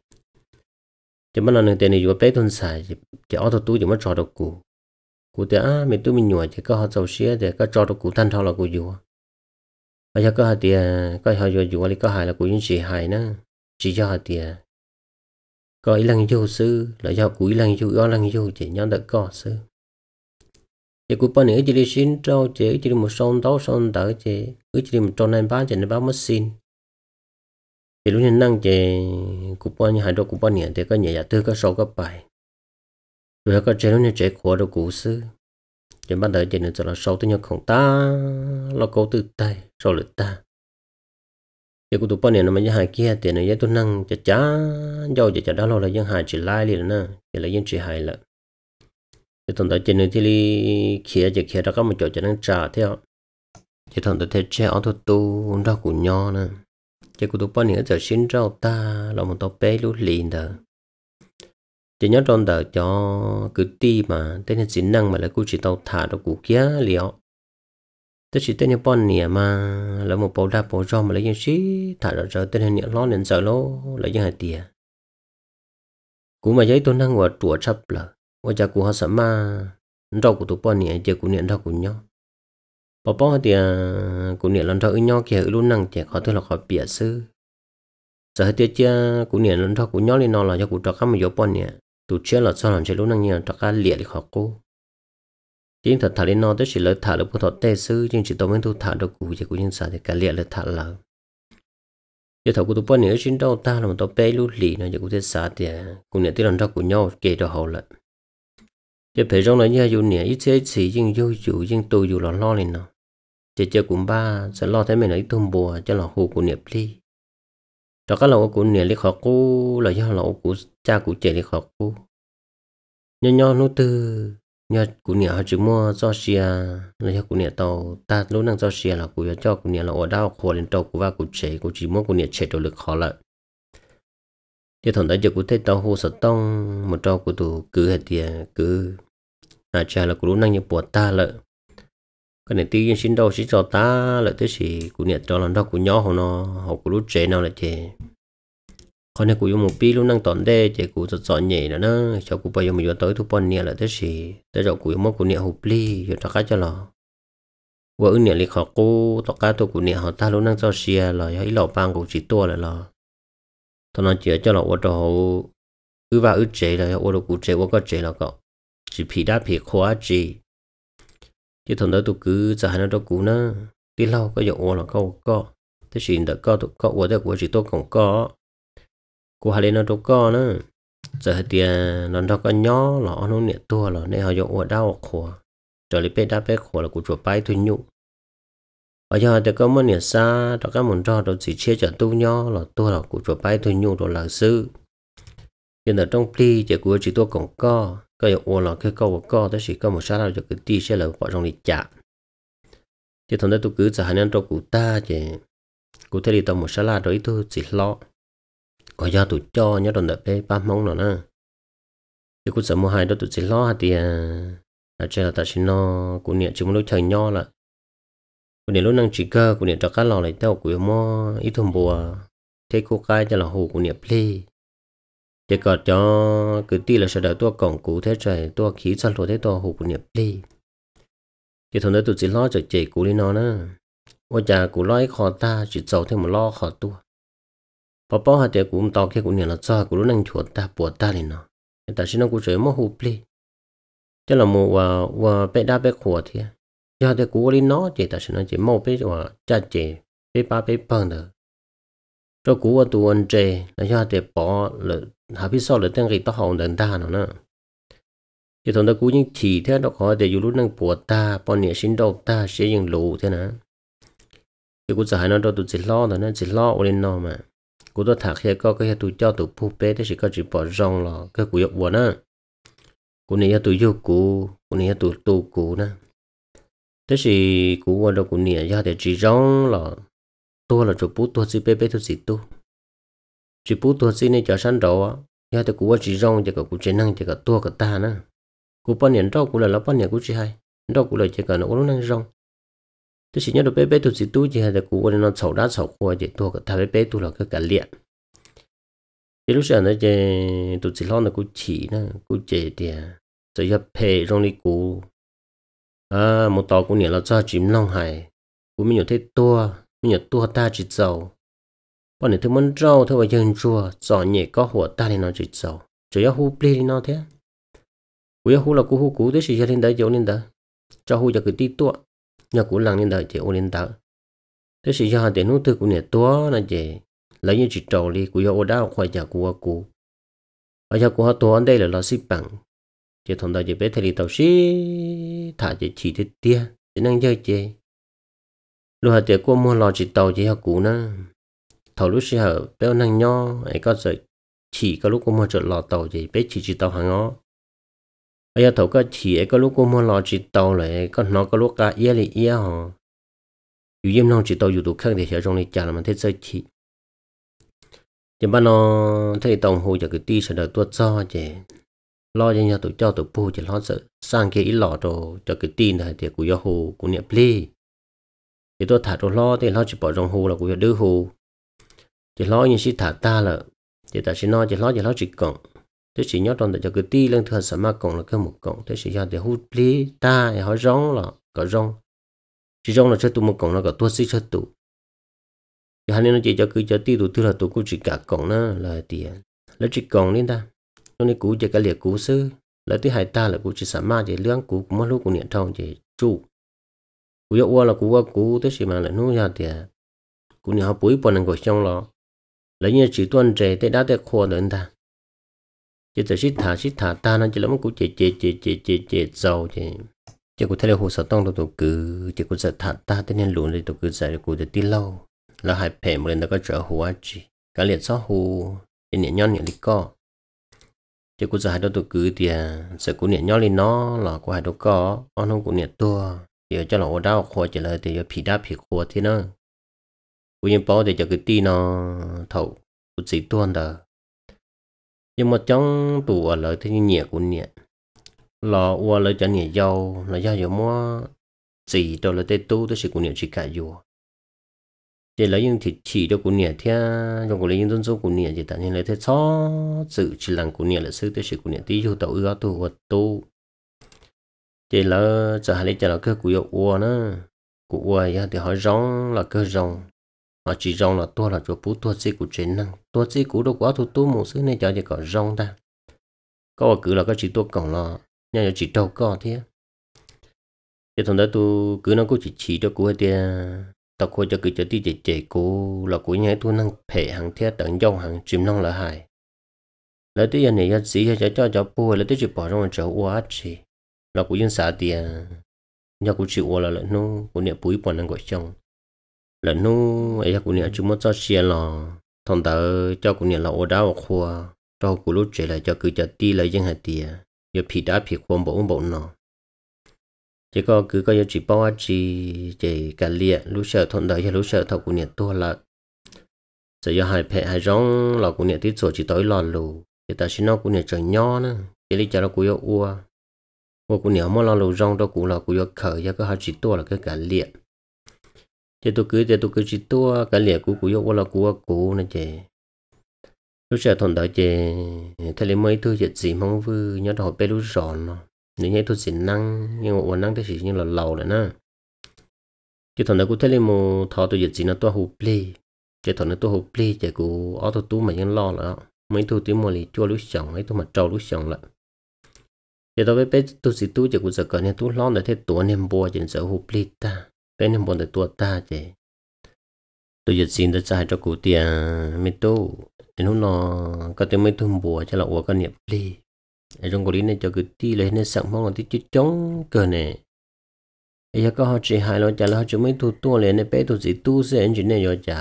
chỉ mất lần tiền này vừa bé thôn xài chỉ ở thuật tu chỉ mất trò được cụ cụ thì à mình tu mình nhọ chỉ có họ giàu xía để có trò được cụ thanh thao là cụ vừa bây giờ có hạt tiền có họ vừa dùng có hài là của những chị hài nữa chỉ cho hạt tiền có ý lăng vô sư là do của lăng vô lăng vô chỉ nhóm được có sư chỉ của bọn nữa chỉ đi xin trâu chỉ chỉ một sông tấu sông tở chỉ chỉ một trâu này bán chỉ nên bán mất xin thì lúc này năng chỉ của bọn như hai đôi của bọn nữa thì có nhẹ dạ tư có sâu có bài rồi có chơi lúc này chơi của đồ cũ sư chúng bắt đầu chỉ nên cho là sâu tới nhau không ta lo cố từ tay sâu lượt ta giờ cũng tụi bọn này nó mới hàng kia tiền này tôi năng chả chả dâu chả chả đó là dân hàng chỉ lai liền nè chỉ là dân chỉ hài là cái thằng đó chỉ nên thì đi kia chỉ kia đó có một chỗ chỉ năng trả theo chỉ thằng đó thấy che ở tôi tu đó cũng nhỏ nè chỉ cũng tụi bọn này giờ xin rau ta là một tao bé lú liền đó chỉ nhớ trong đời cho cử ti mà tên là kỹ năng mà là cô chỉ tàu thả đó cụ kia liệu tôi chỉ tên là bọn nè mà là một bộ đa bộ rau mà lấy những sĩ thả đó rồi tên là nhẹ lo nên sợ lo lấy những hạt tiền cú mà giấy tôi năng và chùa sắp là và cha cụ họ sợ mà rau của tụi bọn nè giờ cụ niệm rau của nhau bỏ bỏ thì à, cụ niệm lần rau nhau kia luôn năng trẻ khó tôi là khó bịa sư sợ hết tiếc chia cụ niệm lần rau của nhau lên nó là cho cụ trọ khám mà vô bọn nè tụ chia là cho làm chơi lúc năng nhiều cho các liệt đi khó cô chính thật thả lên nó tới chỉ lấy thả được một thọ tê sư nhưng chỉ tôi mới thu thả được cụ chỉ cụ nhân sản thì cả liệt là thả lờ giờ thầu của tôi bận nữa trên đâu ta là một tàu bê lú lì nó giờ cụ thế xã thì cụ nè tới lần ra của nhau kể cho hậu lại giờ phải trong này như dù nè ít chế chỉ nhưng dù chủ nhưng tôi dù là lo lên nó chỉ chơi cũng ba sẽ lo thế mình ấy thùng bùa cho là hồ của nè pli cho các lỗ của nè lịch học cũ là do lỗ của cha của trẻ lịch học cũ nho nho nô tư nho của nè họ chỉ mua do xia là do của nè tàu ta lúc năng do xia là của cho của nè là ở đau khổ lên tàu của va của trẻ của chỉ mua của nè trẻ đầu lực khó lại thì thằng đại giờ của thấy tàu hồ sơ tông một tàu của tụ cứ hệ tiền cứ à cha là của lúc năng như bỏ ta lợi cái này tuy nhiên xin đâu xin cho ta lại tới gì cũng nhận cho lần đó cũng nhỏ hơn nó học cũng lúc trẻ nào lại trẻ con này cũng dùng một pi luôn năng tổn đê trẻ cũng rất giỏi nhảy nữa nó cho cũng bây giờ mình vừa tới thu bọn nhẹ lại tới gì tới rồi cũng mất cũng nhẹ hụp ly rồi cho cái cho lò vừa ứng nhẹ lịch họ cô tao cá tôi cũng nhẹ họ ta luôn năng cho xia là ấy lò bang cũng chỉ tua lại lò tao nói chuyện cho lò ô tô ư và ư trẻ là ô tô cũng trẻ ô có trẻ là cậu chỉ phi đá phi khóa chỉ chứ thằng đó tôi cứ trả nó đó cũ nữa đi lâu có dậu là có có thế xin đã có tôi có ủa thế của chỉ tôi còn có của hai lên nó đâu có nữa giờ thì nó đâu có nhỏ là nó nhẹ tua là nên họ dậu ủa đau khổ rồi lấy bé đá bé khổ là của chuột bay thôi nhụ ở giờ thì có muốn nhẹ xa đó các món trò đó chỉ chia cho tu nhỏ là tua là của chuột bay thôi nhụ rồi là sư nhưng ở trong pli chỉ của chỉ tôi còn có ก็อย่าอ้วนหรอกคือก็ว่าก็แต่สิก็มันช้าเราจะคือตีเช่เลยปล่อยตรงนี้จ่าที่ทำได้ตัวคือจะหาเนี่ยตัวกูตาเจกูเทลีตัวมันช้าเราโดยตัวสิล้อก็ย่าตัวจ่อเนี่ยตอนเด็กไปป้ามองหน่อยนะที่กูจะมัวหายตัวตัวสิล้อที่อาจารย์ตัดสินนอกูเนี่ยจึงไม่รู้เชิงย่อละกูเนี่ยรู้นั่งจีเกอร์กูเนี่ยจะกัดหล่อเลยเต้ากูมั่วอีทุ่มบัวเทคูกายจะหล่อหูกูเนี่ยเพลย์ chỉ có cho cứ tí là sẽ đợi tôi cổng cũ thế trời tôi khí săn thôi thế tôi hụt niệm đi chỉ thằng đó tôi chỉ lo cho chị cũ đi nó nữa ôi cha cũ lo khó ta chỉ giàu thêm một lo khó tôi bà bảo hạt tiền cũng to kia cũng nhiều là cho cũng năng chuột ta bùa ta à, à, đi nó ta xin nó cũng chơi mất hụt đi cho là một và và bé đa bé khổ thì do thì cũ đi nó chỉ ta xin nó chỉ mau bé và cha chị bé ba bé bằng được cho cú ở tu anh trẻ là cho để bỏ là hà biết sao là tiếng gì tao học đàn ta nó nè thì thằng ta cú những chỉ thế nó khó để dù lúc năng bùa ta bỏ nhẹ xin đầu ta sẽ dừng lù thế nè thì cú giải nó đâu tụi chỉ lo rồi nè chỉ lo ở lên nó mà cú tôi thạc khi có cái tụi cho tụi phụ bé thì chỉ có chỉ bỏ rong lò cái cú yếu buồn nè cú này tụi yêu cú cú này tụi tu cú nè thế thì cú ở đâu cú nhẹ cho để chỉ rong lò tua là chụp bút tua chỉ bé bé thôi chỉ tu chỉ bút tua chỉ nên cho sẵn đó nhớ thì cũng chỉ rong chỉ cả cũng chỉ năng chỉ cả tua cả ta nữa cũng bao nhiêu đó cũng là lắm bao nhiêu cũng chỉ hay đó cũng là chỉ cả nó cũng năng rong tôi chỉ nhớ được bé bé tôi chỉ tu chỉ hay là cũng nó sầu đá sầu khô chỉ tua cả ta bé bé tu là cái cả liệt thì lúc sáng nó chỉ tôi chỉ lo là cũng chỉ nữa cũng chỉ thì rồi nhập hệ rong đi cũng à một tàu cũng nhiều là cho chim long hải cũng mình nhiều thế tua nhờ tua ta chỉ giàu bọn này thưa muốn rau thưa vào dân chùa giỏ nhẹ có hủa ta thì nó chỉ giàu chỉ có hú ple thì nó thế quý hú là cú hú cú thế chỉ cho lên đấy chỗ lên đó cho hú cho cái tí tua nhờ cú lăng lên đấy chỉ ô lên đó thế chỉ cho để nút thứ của nhà tua là gì lấy như chỉ trầu đi của yêu đau khỏi nhà của cú ở nhà của họ tua ở đây là lo xếp bằng chỉ thằng đó chỉ bé thầy tàu xí thả chỉ chỉ thế tia chỉ năng chơi chơi lúc hở tiệc cô mua lò chỉ tàu chỉ hở cú nữa thầu lúc xí hở béo năng nho ấy có giờ chỉ có lúc cô mua chợ lò tàu gì bé chỉ chỉ tàu hàng ngó bây giờ thầu có chỉ ấy có lúc cô mua lò chỉ tàu lại có nó có lúc cả ia lì ia hò. dù yếm nông chỉ tàu dù đủ khác thì sẽ trong này chả là mình thấy sơ chỉ thì ban nó thấy tàu hồ giờ cứ ti sẽ đợi tuột cho chị lo cho nhau tụi cho tụi bù chỉ lo sợ sang cái ít lọ đồ cho cái tin này thì cũng do hồ cũng niệm pli thì tôi thả tôi lo thì lo chỉ bỏ trong hồ là của đứa hồ thì lo như chỉ thả ta là thì ta chỉ nói chỉ lo thì lo chỉ cộng thế chỉ nhớ trong cho cứ ti lên thừa sản mà cộng là cái một cộng thế chỉ ra để hút lý ta thì hỏi rong là có rong chỉ rong là cho tụ một cộng là có tuốt xí cho tụ thì hai nó chỉ cho cứ cho ti tụ thừa là tụ cũng chỉ cả cộng nữa là tiền là chỉ cộng nên ta nó nên cũ cho cái liệt cũ xưa là thứ hai ta là cũng chỉ sản mà chỉ lương cũ cũng mất lúc cũng niệm thông chỉ chủ cú yếu quá là cú quá cú tới xí mà lại nuôi ra thì à. cú nhà bùi bọn anh gọi xong lo lấy như chỉ tuần trời tới đã tới khoa đến ta chỉ tới xít thả xít thả ta nó chỉ lắm cú chè chè chè chè chè chè giàu chỉ chỉ cú thấy là hồ sơ tông đồ tụ cứ chỉ cú sợ thả ta tới nên luôn đi tụ cứ sợ cú để tin lâu là hai phe một lần nó có trở hồ chỉ cả liệt xóa hồ để nhẹ nhon nhẹ đi co chỉ cú sợ hai đồ cứ thì à, sẽ cú nhẹ nhon lên nó là cú hai đồ co ông không cú nhẹ tua giờ cho lòng đau khó chỉ là thì giờ phì đá phì thế nó u bảo thì giờ cái tí nó thầu u chỉ tuôn đó nhưng mà trong tủ ở lại thì nhẹ của nhẹ lò u lại cho nhẹ dầu là do giờ mua chỉ cho là tê tu tôi của nhẹ chỉ cả dù thì lấy những thịt chỉ cho của nhẹ thế trong của lấy những dân số của nhẹ thì tại nhiên lấy thế xó sự chỉ làm của nhẹ là sự tôi sẽ của nhẹ tí dù tàu ưa tu vật tu chỉ là giờ hai cho là cơ của yêu uo nữa của uo ya thì hỏi rong là cơ rong mà chỉ rong là tua là chỗ phú tua chi của chiến năng tua chi của đâu quá thu tu một xứ này cho chỉ có rong ta có cứ là có chỉ tua cổng là nhà chỉ đầu có thế thì thằng đó tu cứ nó cũng chỉ chỉ cho cô thì tao coi cho cứ cho tí chỉ chỉ cô là cô nhảy tu năng phê hàng thế tận dòng hàng chìm năng là hại lấy tí giờ này giờ gì cho cho cho bùa lấy tí chỉ bỏ trong chỗ uo chỉ là cũng yên xả tiền nhà cũng chịu là lợn nu, cũng niệm búi bọn năng gọi chồng lợn nô ấy cũng niệm chúng mất cho xe lò thằng tớ cho cũng niệm là ô đá ở khoa cho cũng lúc chạy lại cho cứ cho ti lại dân hạt tiền giờ phì đá phì khoa bộ bộ nọ, chỉ có cứ coi chỉ bao chỉ chỉ cả liệt lúc sợ thằng tớ giờ lúc sợ thằng cũng niệm to là giờ giờ hai phe hai rong là cũng niệm tiết rồi chỉ tới lò lù thì ta xin nó cũng niệm trời nho nữa chỉ lấy cho nó cũng yêu ua 我姑娘莫让路让到古了，古要口要个好几多了个干裂。这都给这都给几多干裂，古古要我了古啊古那这。lúc giờ thằng đó chị thầy lấy mấy thứ giật gì mong vư nhớ đầu bé giòn nó nếu như tôi chỉ năng nhưng mà năng thì chỉ như là lầu đấy nè chị thằng đó cũng thầy lấy một thọ tôi dịch gì nó tôi hụp play chị thằng nó tôi hụp play chị cũng ở tôi tú mà nhân lo là mấy thứ tiếng mồi cho lúc giòn ấy tôi mà trâu lúc giòn lại giờ tôi biết tôi chỉ tôi chỉ cũng giờ cần nên tôi lo để thế tôi nên bùa chỉ giờ hụp lít ta bé niệm bồ để tôi ta chứ tôi giờ xin tôi trai cho cụ tiền mấy tu nên nó nó có tiếng mới tu bồ, cho là uống cái niệm lì trong cái lý này cho cụ ti lấy nên sẵn mong là tí chút chống cờ này giờ có họ chỉ hai lo chả là họ chỉ mấy tu tu liền nên bé tu chỉ tu sẽ anh chỉ nên nhớ chả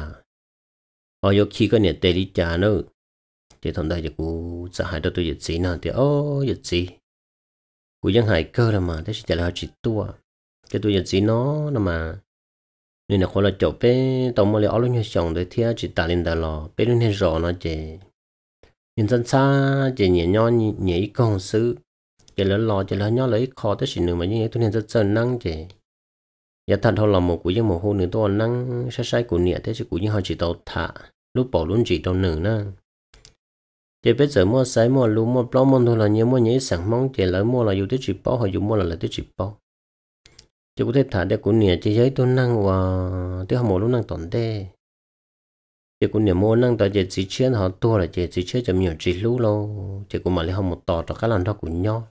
họ giờ khi cái niệm tê đi chả nữa chỉ thằng đại cho cụ sợ hai đứa tôi giờ xin nào thì ô giờ xin của dân hải cơ là mà thế chỉ là chỉ tua cái tôi giờ chỉ nó là nên là khó là chỗ bé tàu mà lại luôn nhau chồng để thia chỉ ta lên đà lò bé luôn hết rõ nó chỉ nhân dân xa chỉ nhẹ nhõm nhẹ con sự chỉ là lò chỉ là nhõm lấy khó tới chỉ nữa mà như thế tôi nên rất sợ năng chỉ giờ thật thôi là một của những một hôn nữa tôi năng sai sai của nhẹ thế chỉ của những họ chỉ tàu thả lúc bỏ luôn chỉ tàu nửa năng chỉ biết giờ mua sấy mua lú mua bao mua thôi là nhiều mua nhảy sẵn mong chỉ lỡ mua là dù tới chỉ bao hoặc dù mua là lại tới chỉ bao chỉ có thể thả để cũng nhẹ chỉ giấy tôi năng và tôi học một lúc năng toàn đê chỉ cũng nhẹ mua năng tại chỉ chỉ chén họ tua là chỉ chỉ chén chậm nhiều chỉ lú lâu chỉ cũng mà lấy học một tò cho các lần đó cũng nhau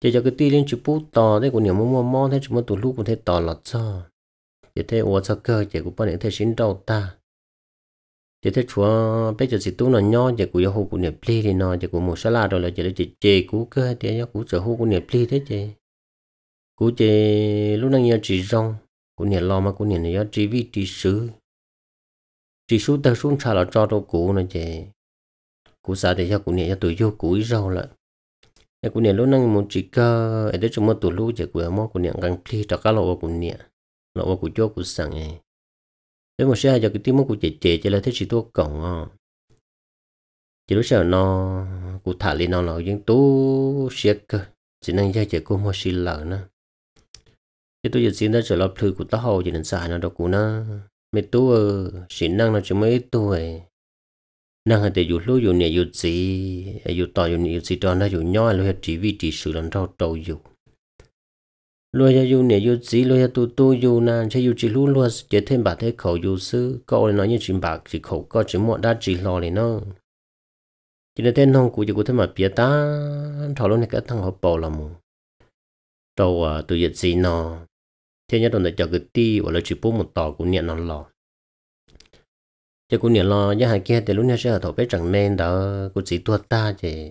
chỉ cho cái ti lên chụp bút tò thế cũng nhẹ mua mua mò thế chụp mua tủ lú cũng thế tò lọt cho chỉ thế ủa sao cơ chỉ cũng bao nhiêu thế xin đầu ta chỉ thế chúa bây giờ chỉ tu nó nhỏ chỉ cũng hô cũng niệm pli thì nó giờ cũng một sáu la rồi là giờ để chỉ chế cú cơ thì nó cũng chỉ hô cũng niệm pli thế chứ cú chế lúc nãy nhớ chỉ rong cũng niệm lo mà cũng niệm nhớ chỉ vi chỉ sứ chỉ số ta xuống xa là cho đồ cũ nó chứ cú xa thì cho cũng niệm cho tuổi vô cũ rau lại em cũng niệm lúc nãy một chỉ cơ để chúng mà tuổi lúc chỉ của mà cũng niệm gần pli cho các lộ cũng niệm lộ cũng cho cũng sẵn ấy nếu mà sẽ giờ cái tiếng mông của chị chị chỉ là thế chỉ tôi cổng à chỉ lúc sau nó cụ thả lên nó là những tú sẽ cơ chỉ nên cho chị cô mua xì lợn nữa thì tôi giờ xin ra trở lại thư của tao hầu chỉ nên xài nó đọc cụ nó mấy tú xin năng nó chỉ mấy tuổi năng hay để dụ lúc dụ nhẹ dụ gì dụ to dụ nhẹ dụ gì đó nó dụ dù nhỏ là chỉ vị trí sự lần đầu đầu dụ lúa ya yu nè yu chỉ lúa ya tu tu yu na chỉ yu chỉ lúa lúa chỉ thêm ba thế khẩu yu sư có nói như chuyện bạc chỉ khẩu có chỉ mọi đa chỉ lo này nó chỉ là thêm không của chỉ có thêm mà bia ta thảo luôn này cái thằng họ bò làm đầu à từ giờ gì nó thế nhất là cho cái ti và là chỉ bố một tò của niệm nó lo cho của niệm lo giá hai kia thì lúc nãy sẽ thổ bé chẳng men đó của chỉ tua ta chỉ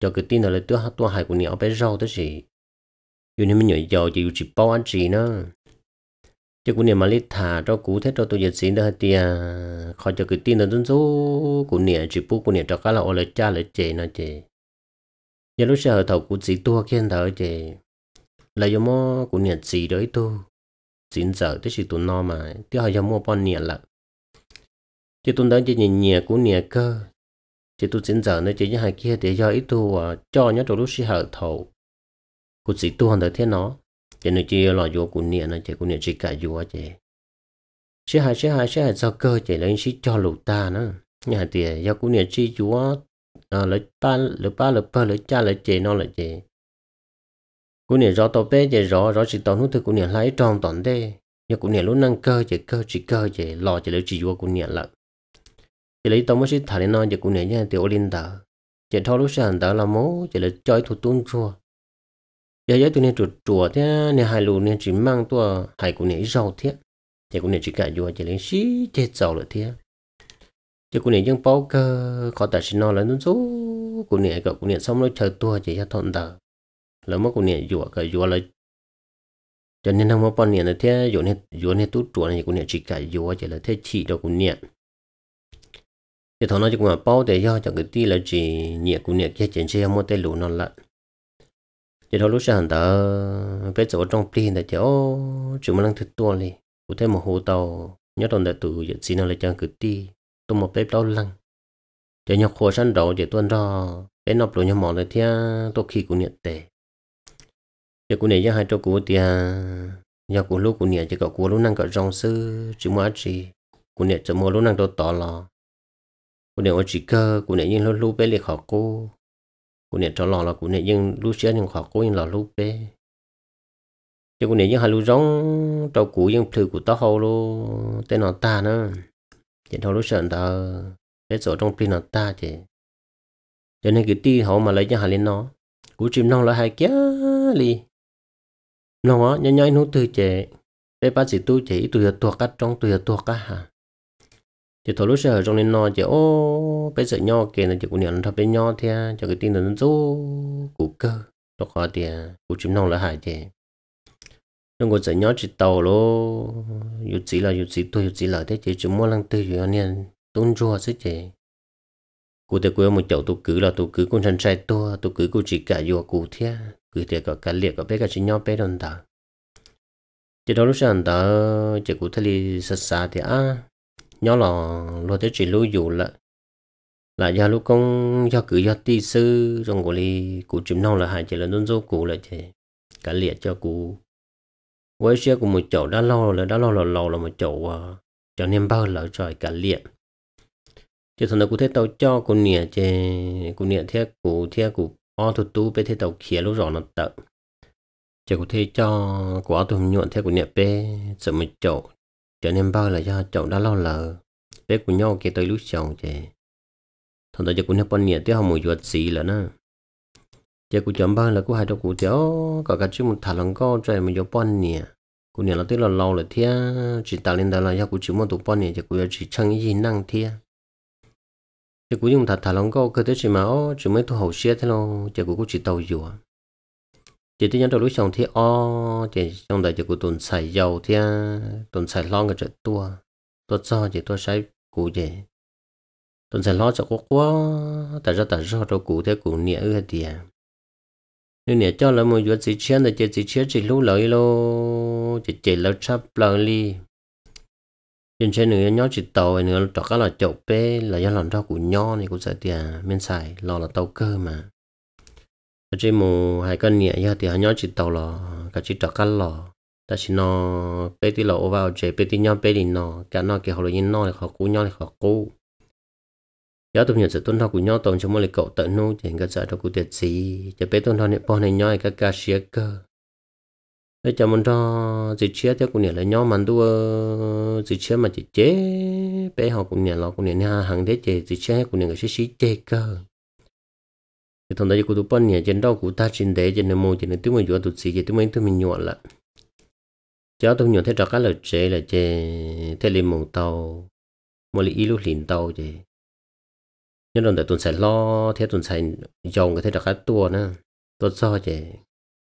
cho cái tin là tua tua hai của niệm bé rau tới gì อยู่นี่มันหน่อยยอจะอยู่จีป้อนจีนะจะกูเนี่ยมาลิถาเรากูเทเราตัวเย็ดสินเด้อเตียขอจะกูตีนเดินสู้กูเนี่ยจีปุ๊กูเนี่ยจะก้าเราเอาเลยจ้าเลยเจนะเจยารู้เชื่อเถากูจีตัวเขียนเถาเจแล้วยมอกูเนี่ยจีด้วยตัวสินเจอที่สิตัวนอมาที่เขาจะมัวป้อนเนี่ยละจะตุนเดินจะเนี่ยเนี่ยกูเนี่ยก็จะตุนสินเจอเนี่ยจะยังหาเกียเดี๋ยวย่ออีตัวจ่อเนี่ยตัวรู้เชื่อเถา cụ sĩ tu hòn tới thế nó cho nên chỉ lo vô cụ niệm nó chỉ cụ niệm chỉ cả vô chỉ sẽ hại sẽ hại sẽ hại do cơ chỉ lấy chỉ cho lục ta nó, nhà tiền do cụ niệm chỉ vô à lấy ba lấy ba lấy ba lấy cha lấy chị nó lấy chị cụ niệm rõ tàu bé chị rõ rõ chỉ tàu nút thứ cụ niệm lái tròn toàn đê nhưng cụ niệm lúc năng cơ chị cơ chỉ cơ chị lo chỉ lấy chỉ vô cụ niệm lợn chỉ lấy tàu mới chỉ thải lên non chỉ cụ niệm nhà tiểu linh tờ chỉ thâu lúc sáng tờ là mố chỉ lấy chơi thủ tuôn chua giờ giờ tụi này chuột chuột thế nè hai lù nè chỉ mang tua hai cụ này rau thế thì cụ này chỉ cả vua chỉ lấy xí thế giàu rồi thế giờ cụ này dân bao cơ khó tài sinh nó là nó số cụ này cả cụ này xong nó chờ tua chỉ cho thọn tờ là mất cụ này vua cả vua là cho nên không có bao nhiêu là thế vua này vua này tu chuột này cụ này chỉ cả vua chỉ là thế chỉ đâu cụ này thì thằng nó chỉ cũng là bao để cho cho cái tí là chỉ nhẹ cụ này kia chuyện chơi mua tay lù nó lại chỉ đó lúc sáng đó bây giờ trong pin là chỗ chỉ muốn ăn thịt tua đi cụ thể mà hồ tàu nhớ đồng đại tụ giờ xin là chẳng cứ đi tôi mà bếp đau lăng giờ nhóc khổ săn đầu giờ tuần ra, bé nộp lối nhóc mỏ lại thia à, tôi khi cũng nhận tệ giờ cũng này giờ hai chỗ của tia giờ của lúc cũng nhận chỉ có cũng lúc năng có rong sư chỉ mà ăn gì cũng nhận chỉ muốn lúc năng tôi tỏ lò cũng này ở chỉ cơ cũng này nhưng lúc lúc bé lại khó cô cụ này trò lò là cụ này nhưng lú xưa nhưng khó cố nhưng là lú bé chứ cụ này nhưng hai lú giống trò cụ nhưng thử cụ tao hầu lô tên nó ta nữa chỉ thầu lú sợ ta cái sổ trong pin nó ta chỉ cho nên cái ti họ mà lấy cho hai lên nó cụ chim non là hai kia li nong á nhảy nhảy từ chỉ để bác sĩ tu chỉ tu giờ tuột cắt trong tu giờ tuột cắt hả chỉ thôi lúc giờ trong nên nó chỉ ô bây giờ nho kể là chỉ cũng nhận thập bên nho thế cho cái tin là nó dỗ củ cơ nó khó tiền à, củ chim non là hại thế trong có giờ nho chỉ tàu lô dù chỉ là dù chỉ tôi dù chỉ là thế chỉ chúng mua lăng tư rồi nên tôn chùa chứ chị cụ thể quê một chậu tôi cứ là tôi cứ con chân trai to tôi cứ cụ chỉ cả dù cụ thế cứ thế có cả liệt có bé cả chỉ nho bé đơn ta chỉ đó lúc sáng ta chỉ cụ thể là sát thì à nhỏ là lo tới chỉ lưu dụ là là gia lúc công gia cử gia ti sư trong của li cụ chìm non là hai chỉ là đơn dô cụ là thế cả liệt cho cụ với xe của một chỗ đã lo là đã lo là lo là một chỗ à, cho nên bao là trời cả liệt chứ thằng nó cụ thấy tàu cho cụ nè chè cụ nè thế cụ thế cụ o thuật tu bé thế tàu khía lúc rõ nó tợ chè cụ thấy cho của tụi nhuận thế cụ nè bé sợ một chỗ cho nên bao là do chồng đã lo lờ bé của nhau kia tới lúc chồng chè thằng ta cho cũng nắp bắn nhẹ tiêu hồng mùi chuột xì là na chè của chồng bao là của hai cho của tiêu cả cái chúng một thằng lòng co trời mà cho bắn nhẹ của nhẹ là tới là lâu là thia chỉ ta lên đó là do của chúng một tụ bắn nhẹ chè của chỉ chẳng gì năng thia chè của dùng thằng thằng lòng co cơ tới chỉ mà ó chỉ mới thu hậu xe thế lo chè của cũng chỉ tàu dùa chỉ thấy nhân đầu lúc xong thì o chỉ trong đời chỉ của tuần xài dầu thì à, tuần xài lo người trợ tua tôi cho chỉ tôi xài cụ gì tuần xài lo cho quá quá tại ra tại ra à? cho cụ thế cụ nhẹ ư thì nếu nhẹ cho là một chuyện gì chiến là chỉ chỉ chiến chỉ lúc lợi lô chỉ chỉ lợi chấp lợi li trên trên nữa nhớ chỉ tàu nữa cho cái là chậu bê là do làm rau của nhỏ này cũng sợ tiền bên xài lo là tàu cơ mà cho chế mù hai con nhẹ ya thì họ nhớ chỉ tàu lò cái chỉ trọ cắt lò ta chỉ nó bé tí lò vào chế bé tí nhau bé đi nó cái nó cái họ lo nhìn nó là họ cú nhau là họ cú ya tụi nhận sự tuân thao của nhau tổng cho mỗi lịch cậu tận nu thì người ta giải đó của tiệt gì cho bé tuân thao niệm bọn này nhau cái ca xía cơ để cho mình cho dịch chia theo của niệm là nhau mà đua dịch chia mà chỉ chế bé họ của niệm là của niệm hàng thế chế dịch chia của niệm cái xí xí chế cơ thì thằng đấy của tụi bọn nhà trên đâu của ta trên đấy trên nemo trên này tụi mình vừa tụi xì trên tụi mình tụi mình nhọn lại cháu tôi nhọn thấy trò cá lời chế là chế thế lên mồm tàu mà lý lúc liền tàu chế nhưng rồi tuần sài lo thế tuần sài dòng cái thế trò cá tua nữa tôi sao chế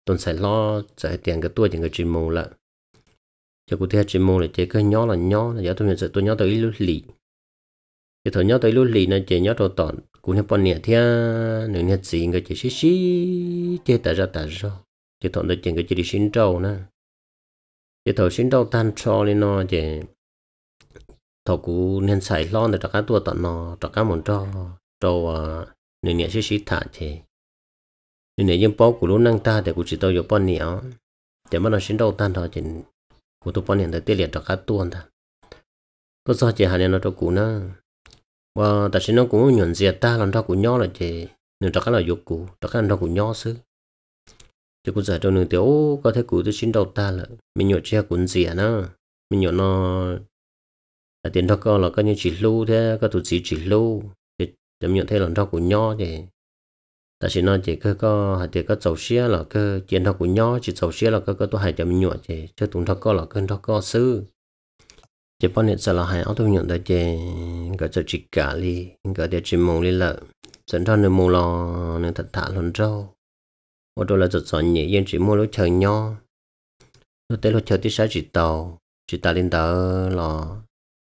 tuần sài lo sẽ tiền cái tua trên cái chim mồm lại cho cụ thế chim mồm là chế cái nhỏ là nhỏ là cháu tôi mình sẽ tôi nhỏ tới lúc liền chỉ thở nhau tới lúc lì nên chỉ nhau đồ tòn cũng như bọn nhẹ thia nếu nhẹ gì người chỉ xí xí chỉ tạt ra tạt ra chỉ thọ tới chỉ người chỉ đi xin trâu nè chỉ thọ xin trâu tan cho lên nó chỉ thọ cũ nên xài lon để cho cá tua tận nó cho cá mòn trâu trâu à nếu nhẹ xí xí thả chỉ nếu nhẹ những bao của lúc năng ta thì cũng chỉ tao được bọn nhẹ để mà nó xin trâu tan thôi chỉ của tụi bọn nhẹ để tiết liệt cho cá tua ta tôi sao chỉ hà nên nó cho cũ nữa và tại sao nó cũng nhận diện ta làm ra của nhau là chỉ nên tất cả là dục cụ tất cả là của nhau xứ chứ cũng giờ trong nửa tiểu có thể cụ tôi xin đầu ta là mình nhổ che cuốn dịa nó mình nhổ nó là tiền đó có là coi như chỉ lưu thế có tụt chỉ chỉ lưu thì chấm nhận thế là rau của nho thì tại chỉ nó chỉ cơ có hay thì có dầu xía là cơ tiền rau của nho chỉ dầu xía là cơ có tôi hay chấm nhựa thì chứ tụng đó có là cơn đó có sư chỉ bao nhiêu giờ là hai ô tôi nhận được chế cái giờ chỉ cả đi cái để chỉ mong đi là dẫn cho nên mong lo nên thật thà luôn trâu ô tô là giật giòn nhẹ yên chỉ mua lúc chờ nho lúc tới lúc chờ thì sẽ chỉ tàu chỉ ta lên tàu là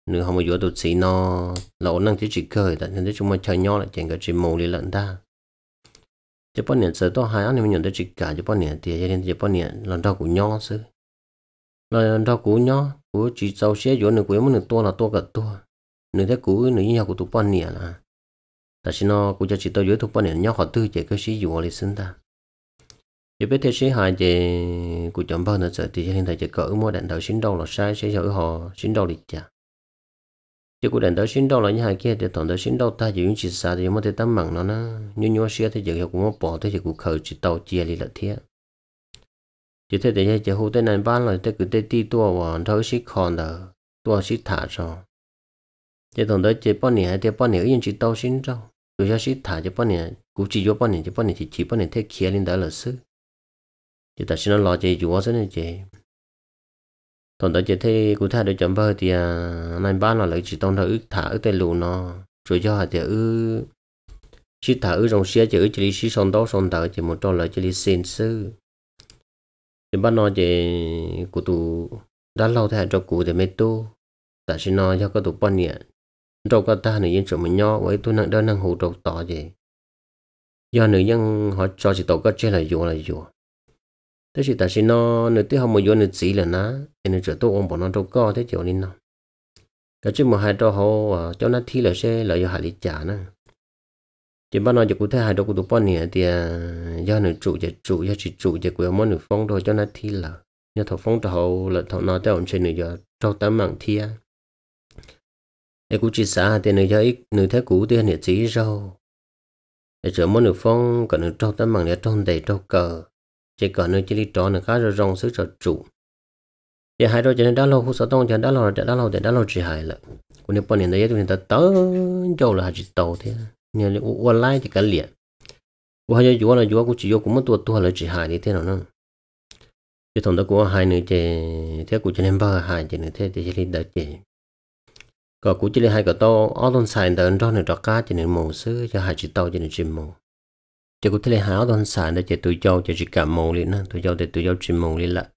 nếu không có vô tụt xí nó là ổn năng chỉ chỉ cười tại nên chúng mà chờ nho là chẳng cái chỉ mong đi lận ta chỉ bao nhiêu giờ tôi hai anh em nhận được chỉ cả chỉ bao nhiêu thì cho nên chỉ bao nhiêu lần đầu của nho chứ là đau cú nhó cú chỉ sau xe chỗ nửa cuối một nửa to là to cả to nửa thế cú nửa nhau của tụ quan nè là tại xin nó cú cho chỉ tao dưới tụ quan nè nhau họ tư chạy cái sĩ dụ lấy sinh ta giờ biết thế sĩ hai chạy cú chậm bao nửa sợ thì hiện tại chạy cỡ mỗi đạn đầu xin đâu là sai sẽ giữ họ xin đâu lịch chả chứ cú đạn đầu xin đâu là như hai kia thì toàn đầu xin đâu ta chỉ những chỉ xa thì mới thấy tâm mặn nó nó nhớ nhớ xe thì giờ cũng bỏ thế thì cú khởi chỉ tàu chia đi là thiệt chỉ thế để chỉ hỗ tới anh bán rồi thế cứ thế đi tua hoàn thấu xí còn đó tua xí thả rồi chỉ thằng đó chỉ bao nhiêu thì bao nhiêu yên chỉ tao xin cho, chủ yếu xí thả chỉ bao nhiêu cũng chỉ cho bao nhiêu chỉ bao nhiêu chỉ chỉ bao nhiêu thế kia lên đó là sư chỉ ta xin nó lo chỉ chủ yếu xin chỉ thằng đó chỉ thấy cụ thể được chấm bơ thì anh à, bán là lấy chỉ tao thấu thả ở tên lù nó rồi cho họ thì ư xí thả ở trong xe chỉ ở chỉ xí sòng đó sòng tờ chỉ một trò lợi chỉ xin sư nhưng bắt nó chỉ cụ tụ đã lâu thế cho cụ thì mấy tu tại sao nó cho cái tụ bao nè đâu có ta này yên chỗ mình nhỏ với tôi năng đơn năng hồ đầu tỏ gì do nữ nhân họ cho chỉ tổ có chơi là dù là dù thế thì tại sao nó nữ tí không một dù nữ chỉ là ná thì nữ chỗ tôi ông bỏ nó đâu co thế chỗ nên nó cái chứ mà hai trò họ à, cho nó thi là sẽ lợi do hại lý trả nữa chỉ bao nói cho cụ thể hai đôi cụ tụ bọn nè thì do nữ trụ chỉ trụ do chỉ trụ chỉ của mỗi nữ phong thôi cho nó thi là nhớ thọ phong thọ là thọ nó theo ông trên nữ do trong tám mạng thi á ai cụ chỉ xã thì nữ do ít nữ thế cụ thì nữ chỉ rau để chữa mỗi nữ phong còn nữ trong tám mạng để trong đầy trong cờ chỉ còn nữ chỉ đi trò nữ khá rồi rong sứ trò trụ thì hai đôi cho nên đã lâu không sao tông cho đã lâu đã lâu để đã lâu chỉ hai là cụ nữ bọn nè thấy chúng người ta tớ châu là chỉ tàu thế nhà là u lai thì cả liền u hai chú là chú cũng chỉ có cũng mất tuột tuột là chỉ hại đi thế nào nó chứ thằng đó của hai nữa chè thế của cho nên ba hai chè nữa thế thì chỉ đợi chè có của chỉ hai cái to ở don sàn đợi đó nữa đó cá chè nữa mồ sứ cho hai chỉ tàu chè nữa chỉ mồ chè của thế là hai ở don sàn đó chè tụi cháu chè chỉ cả mồ liền nữa tụi cháu thì tụi cháu chỉ mồ liền lại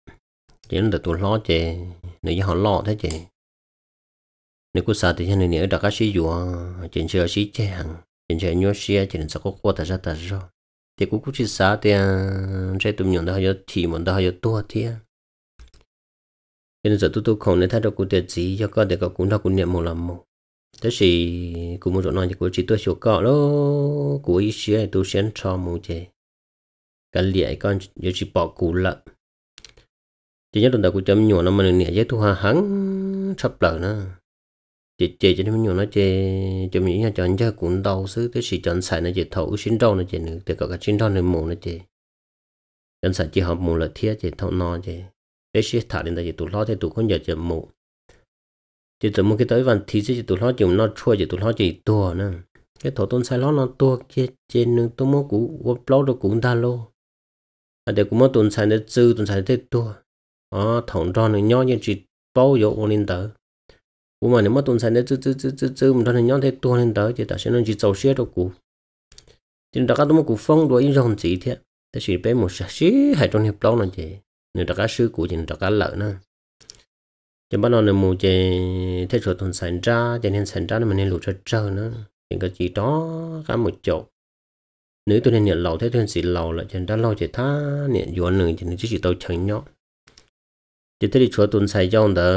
chè nó tụi lo chè nữa họ lo thế chè nếu cô sợ thì cho nên nhớ đặt cá sĩ dùa chuyện chơi sĩ chàng hiện giờ nhớ xe chỉ nên sao có qua ta ra ta thì cũng chỉ sao thì trái tụi mình đó giờ thì mình đó giờ tua thì nên giờ tụi tôi không nên thay đổi cụ thể gì cho có để có cũng đâu cũng một lần một thế thì cũng một chỗ nói thì cũng chỉ tôi chỗ cọ đó của ý xe tôi sẽ cho một chế cái lệ con giờ chỉ bỏ cụ lợn chỉ nhất là cụ chấm nhỏ nó mà nè giấy thu hà hắn sắp nữa chị chị cho nên nhiều nó chị cho mình nhà chọn cho cũng đau xứ tới sự chọn sai nó chị thấu xin đâu nó chị nữa từ cả cái xin đâu nữa mù nó chị chọn sai chị học mù là thiết chị thấu nó chị cái sự thả đến đây chị tụi lo thì tụi không giờ chị mù chị tụi một cái tới vạn thì chị tụi lo chị nó chua chị tụi lo chị tua nữa cái thổ tôn sai lo nó tua kia trên nữa tôi muốn cũ vấp lo được cũng đa lô à để cũng muốn tôn sai nó dư tôn sai để tua à thằng tròn nó nhỏ như chị bao giờ ôn lên tới bố mà nếu mà tuần sai nữa chứ chứ chứ chứ chứ mình thôi nhóm thế tuần lên tới thì ta sẽ nên chỉ giàu xe đâu cũ thì ta các tôi một cú phong đuổi dòng chỉ thế chỉ bé một sạch xí hay trong hiệp đó là gì nếu ta các sư cũ thì ta các lợi nữa chỉ bắt đầu là một chế thế rồi tuần sản ra cho nên sản ra mình nên lụt ra trời nữa những cái chỉ đó cả một chỗ nếu tôi nên nhận lầu thế tôi nên xịt lầu lại cho ta lâu chỉ tha nhận dọn nữa thì nên chỉ tàu chẳng nhóc chỉ thấy đi chúa tuần xài dòng đỡ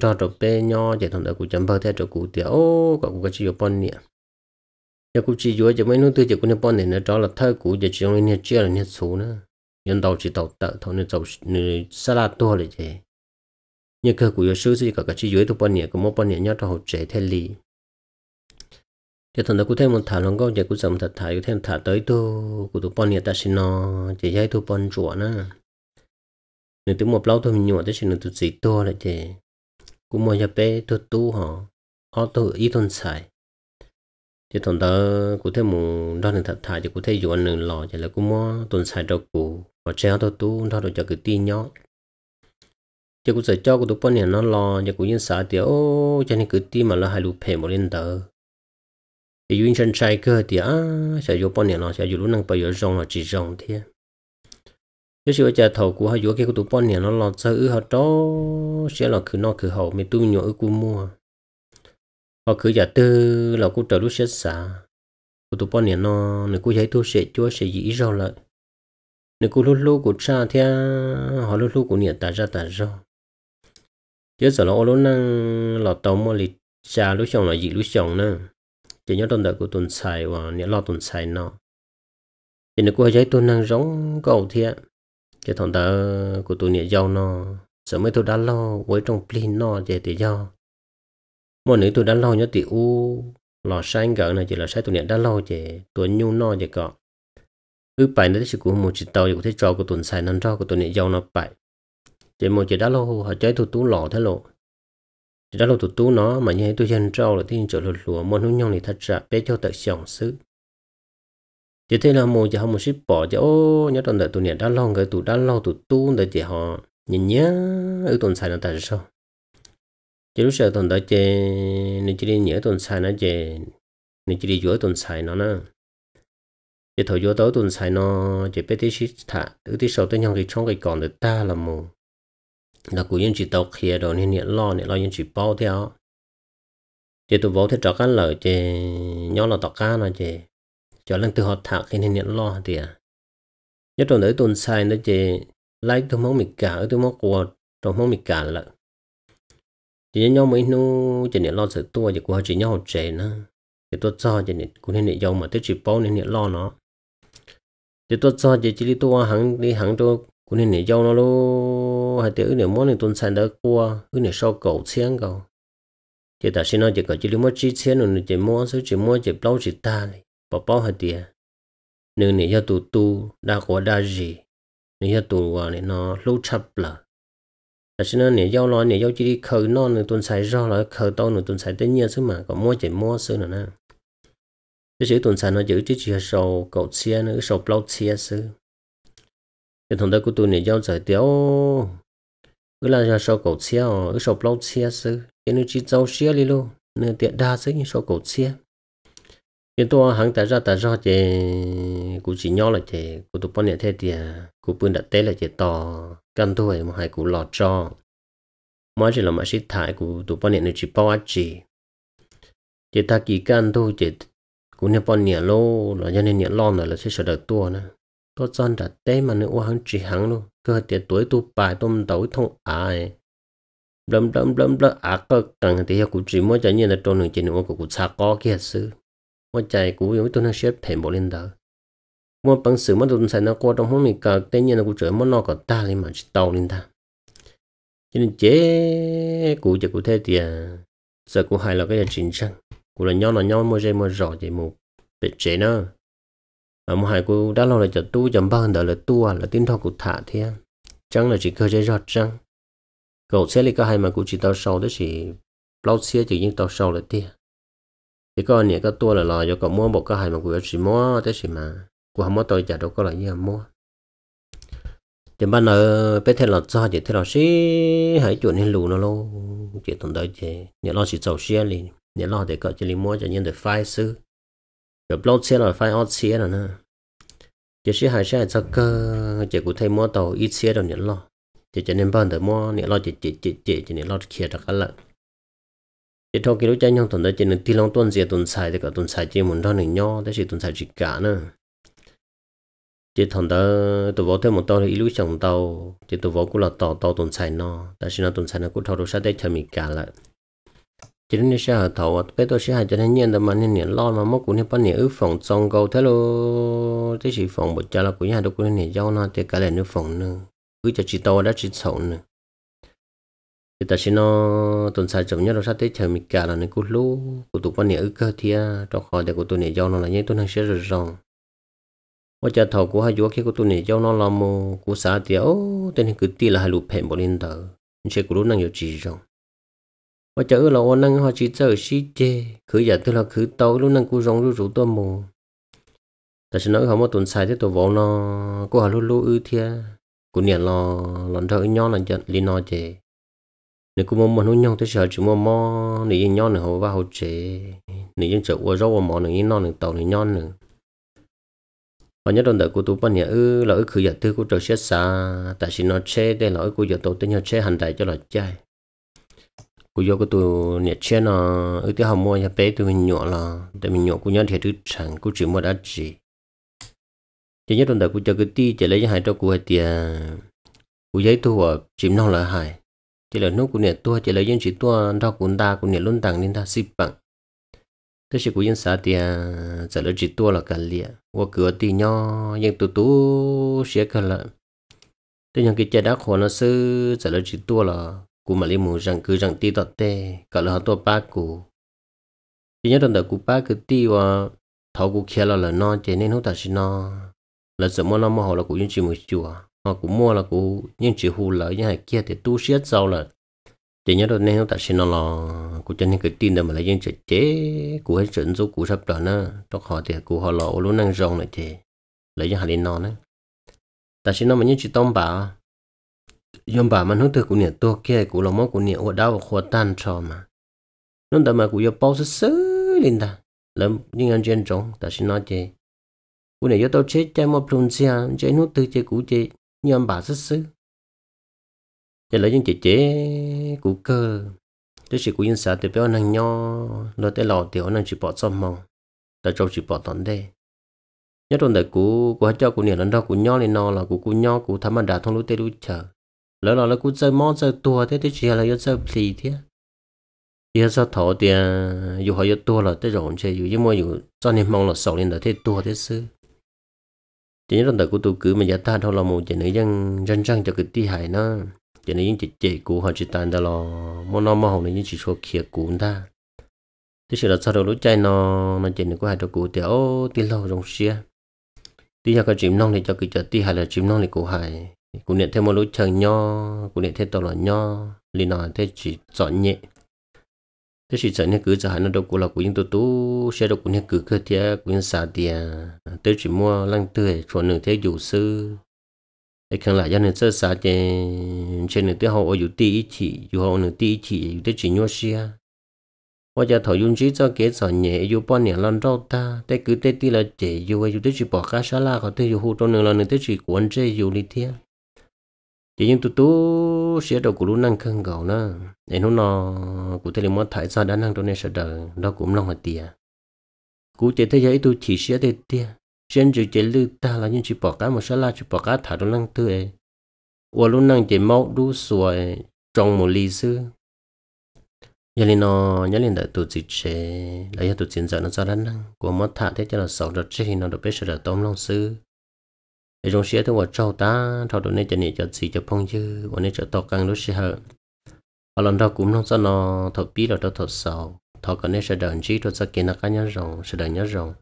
cho trộn bé nho chỉ thằng đỡ cụ chấm bao theo trộn cụ tiểu ô cả cụ cái chỉ pon nè giờ cụ chỉ chúa chỉ mấy nút tư chỉ cụ nè pon này nó cho là thơ cụ giờ chỉ ông nè chia là nè số nữa nhân đầu chỉ đầu tự thằng nè tàu nè salad to lại chứ nhưng cơ cụ giờ sư gì cả cái chỉ chúa tụ pon nè cũng mua pon nè nhớ cho hậu trẻ theo lì thì thằng đó cũng thêm một thả lòng câu giờ cũng dầm thật thả cũng thêm thả tới tu cụ tụ pon nè ta xin nó chỉ dây tụ pon chuột nữa nếu tôi một lâu tôi mình nhỏ tôi chỉ nói tôi chỉ to lại chứ, cũng mua cho bé tôi tu họ họ tôi ít thôn xài thì thằng đó cụ thể một đó là thật thà thì cụ thể dùng nửa lò chỉ là cũng mua tuần xài đầu cụ họ treo tôi tu đó rồi cho cái tin nhó chứ cũng sợ cho của tôi bao nhiêu nó lo chứ cũng yên xả thì ô cho nên cứ tin mà là hai lục phê một lên tờ thì duyên chân trai cơ thì à, sẽ dùng bao nhiêu nó sẽ dùng lúc năng bao giờ rong là chỉ rong thế nếu chỉ chờ thầu của họ vừa cái của tụ bọn nó lo sơ ư họ đó sẽ là cứ nó cứ hậu mình tu nhỏ ư của mua họ cứ giả tư là cô trở lúc sẽ xả của tụ bọn nó nếu cô thấy tôi sẽ chúa sẽ dĩ rồi lại nếu cô lúc lúc của cha thì họ lúc lúc của nhà ta ra ta ra chứ sợ là ô lúc năng là tàu mua lịch cha lúc chồng là dĩ lúc chồng nữa chỉ nhớ tuần đợi của tuần xài và nhớ lo tuần xài nó thì nếu cô thấy tôi năng giống cầu thiện cái thằng đó của tụi nhẹ giàu nó sợ mấy tụi đã lo với trong plin nó về thì do mỗi nữ tụi đã lo nhớ thì u lò sang gần này chỉ là sai tụi nhẹ đã lo về tụi nhu nó về cọ ư bài nữa thì của một chỉ tàu thì có thể cho của tuần xài năm cho của tụi nhẹ giàu nó bài chỉ một chỉ đã lo họ chơi tụi tú lò thế lộ chỉ đã lo tụi tú nó mà như tôi dân trâu là tin chỗ lụt lụa muốn hướng nhau thì thật ra bé cho tật sòng xứ chỉ thế là một giờ họ một ship bỏ cho ô nhớ tuần đợi tụi nè đã long cái tụi đã long tụi tu đợi chỉ họ nhìn nhớ ở tuần xài là tại sao chỉ lúc sau tuần đợi chỉ nên chỉ đi nhớ tuần xài nó chỉ nên chỉ đi giữa tuần xài nó nè chỉ thổi giữa tối tuần xài nó chỉ biết tí ship thả thứ tí sau tới nhau cái trong cái còn được ta là một là của nhân chỉ tàu kia rồi nên nhớ lo nên lo nhân chỉ bao theo chỉ tụi vô thế trò cái lời chỉ nhớ là tọt cá nó chỉ cho lần từ họ thảo lên hình lo thì à nhất trong đấy tuần sai nó chỉ lấy tôi mong mình cả tôi mong của trong mong mình cả là chỉ nhau mấy nu chỉ nên lo sự tua chỉ của chỉ nhau trẻ nữa thì tôi cho chỉ nên cũng nên giàu mà tôi chỉ bao nên nên lo nó thì tôi cho chỉ chỉ đi tua hàng đi hàng tôi cũng nên nên giàu nó luôn hay tới nên món này tuần sai đó qua cứ nên sau cầu xiên cầu thì ta xin nói chỉ có chỉ đi mua chỉ xiên rồi chỉ mua số chỉ mua chỉ bao chỉ ta này bỏ bỏ hả địa nếu nè cho tụ tu đa quá đa gì nếu cho tụ quả nè nó lâu chập là là xin nè giao lo nè giao chỉ đi khờ nó nè tuần sai do là khờ to nè tuần sai tới nhiều xứ mà có mua chỉ mua sư nữa nè cái sự tuần sai nó giữ chỉ chỉ sầu cầu xe nữa sầu blog xe sư, cái thằng đó của tôi nè giao giải tiêu cứ là sầu cậu xe ở sầu blog xe sư, cái nó chỉ giao xia đi luôn nè tiện đa xứ như sầu cầu xe cái tua hắn ta ra ta ra chè cụ chỉ nhỏ là chè cụ tụ bọn nhẹ thế thì cụ bươn đặt té là chè to căn thôi mà hai cụ lọt cho mỗi chỉ là mà xịt thải cụ tụ bọn nhẹ nó chỉ bao chỉ chè ta kỳ căn thôi chè cụ nhẹ bọn nhẹ lô là do nên nhẹ lo rồi là sẽ sợ được tua nè tôi chọn đặt té mà nếu hắn chỉ hắn luôn cơ tiệt tuổi tu bài tôm tẩu thông ai blum blum blum blum à cơ cần thì cụ chỉ mỗi cho nhiên là trôn được chè nữa cụ sạc có kia xứ của tôn bộ lên lên lên bằng nó trong cờ, nhiên là cụ trở ta mà chỉ tàu ว่าใจกูยังไม่ต้องเชื่อเพ่งบอลินเดอร์ว่าปังสือมันตุนใส่นักกวาดตรงห้องมีกาเต้นยันกูเจอมันนอกก็ตาเลยมันชิตาลินเดอร์ cho nên chế cụ trở cụ thế thì giờ cụ hài là cái chính xác cụ là nhau là nhau mua dây mua rõ thì một bị chế nữa mà mua hài cụ đã lâu là cho tu chấm bao đó là tu à, là tin thọ cụ thả thế à. chẳng là chỉ cơ dây rót chẳng cậu sẽ lấy cái hài mà cụ chỉ tao sâu đó chỉ lâu xia chỉ những tao sâu là thế thì con nè có tua là lo cho có mua một cái hai mà của chỉ mua tới chỉ mà của không mua tôi chả đâu có là như mua thì ban nợ bé thế là cho chỉ thế là xí hãy chuẩn hết lù nó luôn, chỉ tuần tới chỉ nhớ lo chỉ giàu xe liền nhớ lo để cậu chỉ liền mua cho nhân để phai sư rồi blog xe là phai hot xe là nữa. chỉ xí hai xe cho cơ chỉ cụ thấy mua tàu ít xe rồi nhớ lo chỉ cho nên ban tới mua nhớ lo chỉ chỉ chỉ chỉ chỉ nhớ lo kia đặc lợn chỉ thôi cái lúc chơi nhau tuần đó chỉ nên thi long tuần gì tuần sai thì cả tuần sai chỉ muốn thôi này nhau đấy chỉ tuần sai chỉ cả nữa chỉ thằng đó tụi vợ thêm một tao thì lúc chồng tao chỉ tụi vợ cũng là tao tao tuần sai nó tại sao tuần sai nó cũng thâu đồ sát đấy cho mình cả lại chỉ nên sẽ hở thầu bây à, tôi sẽ hở cho nên nhiên mà nên nhận lo mà mất cũng nên bắt nhận ước phòng trong cầu thế luôn thế chỉ phòng bột cho là của nhà đâu cũng nên nhận giao nó thì cả lại nước phòng nữa cứ cho chị tao đã chị sầu nữa thì ta xin nó tuần sai chậm nhất là sát tới chờ mình cả là nên cút lú của tụi con nhớ cơ thì à, trong họ để của tụi này do nó là những tuần hàng sẽ rồi rong và cha thầu của hai chú khi của tụi này do nó làm mù của xã thì ô tên cứ ti là hai lụp hẹn bọn lên tờ mình sẽ của lú năng nhiều chỉ rong và cha ư là ô năng họ chỉ chờ xí chê cứ giả tức là cứ tàu lú năng của rong lú rủ tôi mồ ta xin nói không có tuần sai thế tụi vợ nó của họ lú lú ư thia của nhà lo lần thợ nhỏ là liền nó chê nếu cũng mong muốn nhau tới sợ chỉ mua mò nếu như nhau nữa họ vào họ chế nếu như chợ qua rau mò nếu như non nữa tàu nếu nhau nữa và nhất đơn đời của tôi bên nhà ư là ư cứ giờ tư của trời xét xa tại vì nó chế đây là ư của giờ tôi tới nhau chế hành đại cho là chơi của do của tôi nhà chế nó ư tới học mua nhà bé tôi mình nhỏ là để mình nhỏ của nhau thì thứ chẳng của chỉ mua đã chỉ chỉ nhất đơn đời của chơi cái ti chỉ lấy hai trâu của hai tiền của giấy thu hoạch chỉ chìm non lại hai chỉ là nó của nè tua chỉ là dân chỉ tua đó của ta của nè luôn tặng nên ta xếp bằng thế chỉ của dân xã thì trả à, lời chỉ tua là cả lìa qua cửa thì nho dân tụ tụ sẽ cả lợn thế nhưng cái trái đá khổ nó sư trả lời chỉ tua là cụ mà lấy mù rằng cứ rằng ti tọt tê cả là họ tua ba cụ chỉ nhớ rằng đời của ba cứ ti và thầu cụ kia là là non chỉ nên hút ta xin non là sợ mua nó mà họ là cụ dân chỉ một chùa họ cũng mua là cũng nhưng chỉ hù lợi như này kia thì tu siết sau là chỉ nhớ được nên không tại xin nó là cụ chân những cái tin được mà lấy những chuyện chế của hết chuyện số của sắp trở nữa trong họ thì của họ lộ luôn năng rong lại thì lấy những hạt lên non đấy ta xin nó mà những chuyện tông bà yom bà mà hướng từ của niệm tua kia của lòng mong của niệm ở đau khổ tan cho mà nên ta mà của yêu bao sứ sứ lên ta lắm những anh trên trọng ta xin nói chơi của này yêu tao chết chạy một plung xe chạy hướng từ chơi cụ chơi như ông bà xuất xứ giờ lấy những chị chế của cơ thế chỉ của dân xã thì béo năng nho nó tới lò thì năng chỉ bỏ xong mong là trâu chỉ bỏ tận đây nhớ trong đời của của cho của nền lần đó của nho lên nó là của của nho của tham ăn đã thông lối tây lối chờ lỡ lò là của chơi món chơi tua thế thế chỉ là yếu chơi gì thế yếu sao thọ thì à, dù họ yếu tua là tới rồi chơi dù với mua yếu cho nên mong là sầu lên là thế tua thế xưa chỉ những đời của tôi cứ mà giả ta thôi là một chỉ nữ dân dân dân cho cái tí hại nó chỉ nữ những chị chị của họ chỉ tàn ra là món nó mà hồng này những chỉ số kia của ta thế sự là sau đó lúc chạy nó nó chỉ nữ có hai đầu của thì ô tí lâu trong xe tí cho cái chim non này cho cái chợ tí hại là chim non này của hại cũng nhận thêm một lúc chờ nho cũng nhận thêm tàu là nho liền nói thế chỉ chọn nhẹ thế chỉ chẳng những cứ chẳng hạn nó đâu cũng là của những tổ tú sẽ đâu cũng những cứ cơ thể của những xã địa tới chỉ mua lăng tươi chuẩn những thế dụ sư để khẳng lại cho nên sơ xã chè trên những thế họ ở dụ tí chỉ dụ họ nửa tí ý chỉ dụ tới chỉ nhua xia hoặc là thầu dùng chỉ cho kế sở nhẹ dụ bao nhiêu lần rau ta để cứ tới tí là chè dụ dụ tới chỉ bỏ cá sả la có tới dụ hụ trong nửa là nửa chỉ cuốn chơi dụ đi thiên thì nhưng tụt tụt sẽ đầu của lũ năng khăn gạo nó để nó nó cụ thể là thải ra đã năng cho nên sẽ đỡ nó cũng lòng là tiền cụ chế thế giới tôi chỉ sẽ thế tiền trên chữ chế lư ta là những chữ bỏ cá một số là chữ bỏ cá thả trong năng tư ấy và lũ năng chế mau đu xuôi trong một ly sư nhớ lên nó nhớ lên đợi tụt chỉ chế lấy tụt chiến giờ nó ra đã năng của mất thả thế cho là sáu đợt chế nó được biết sẽ đỡ tôm long sư để trong xe tôi vào trâu ta trâu đồ này cho nên cho gì cho phong chứ và này cho to căng đó xe hở ở lần đó cũng nó cho nó thọ bí là đó thọ sầu thọ cái này sẽ đợi chỉ tôi sẽ kiến là cá nhân rồng sẽ đợi nhớ rồng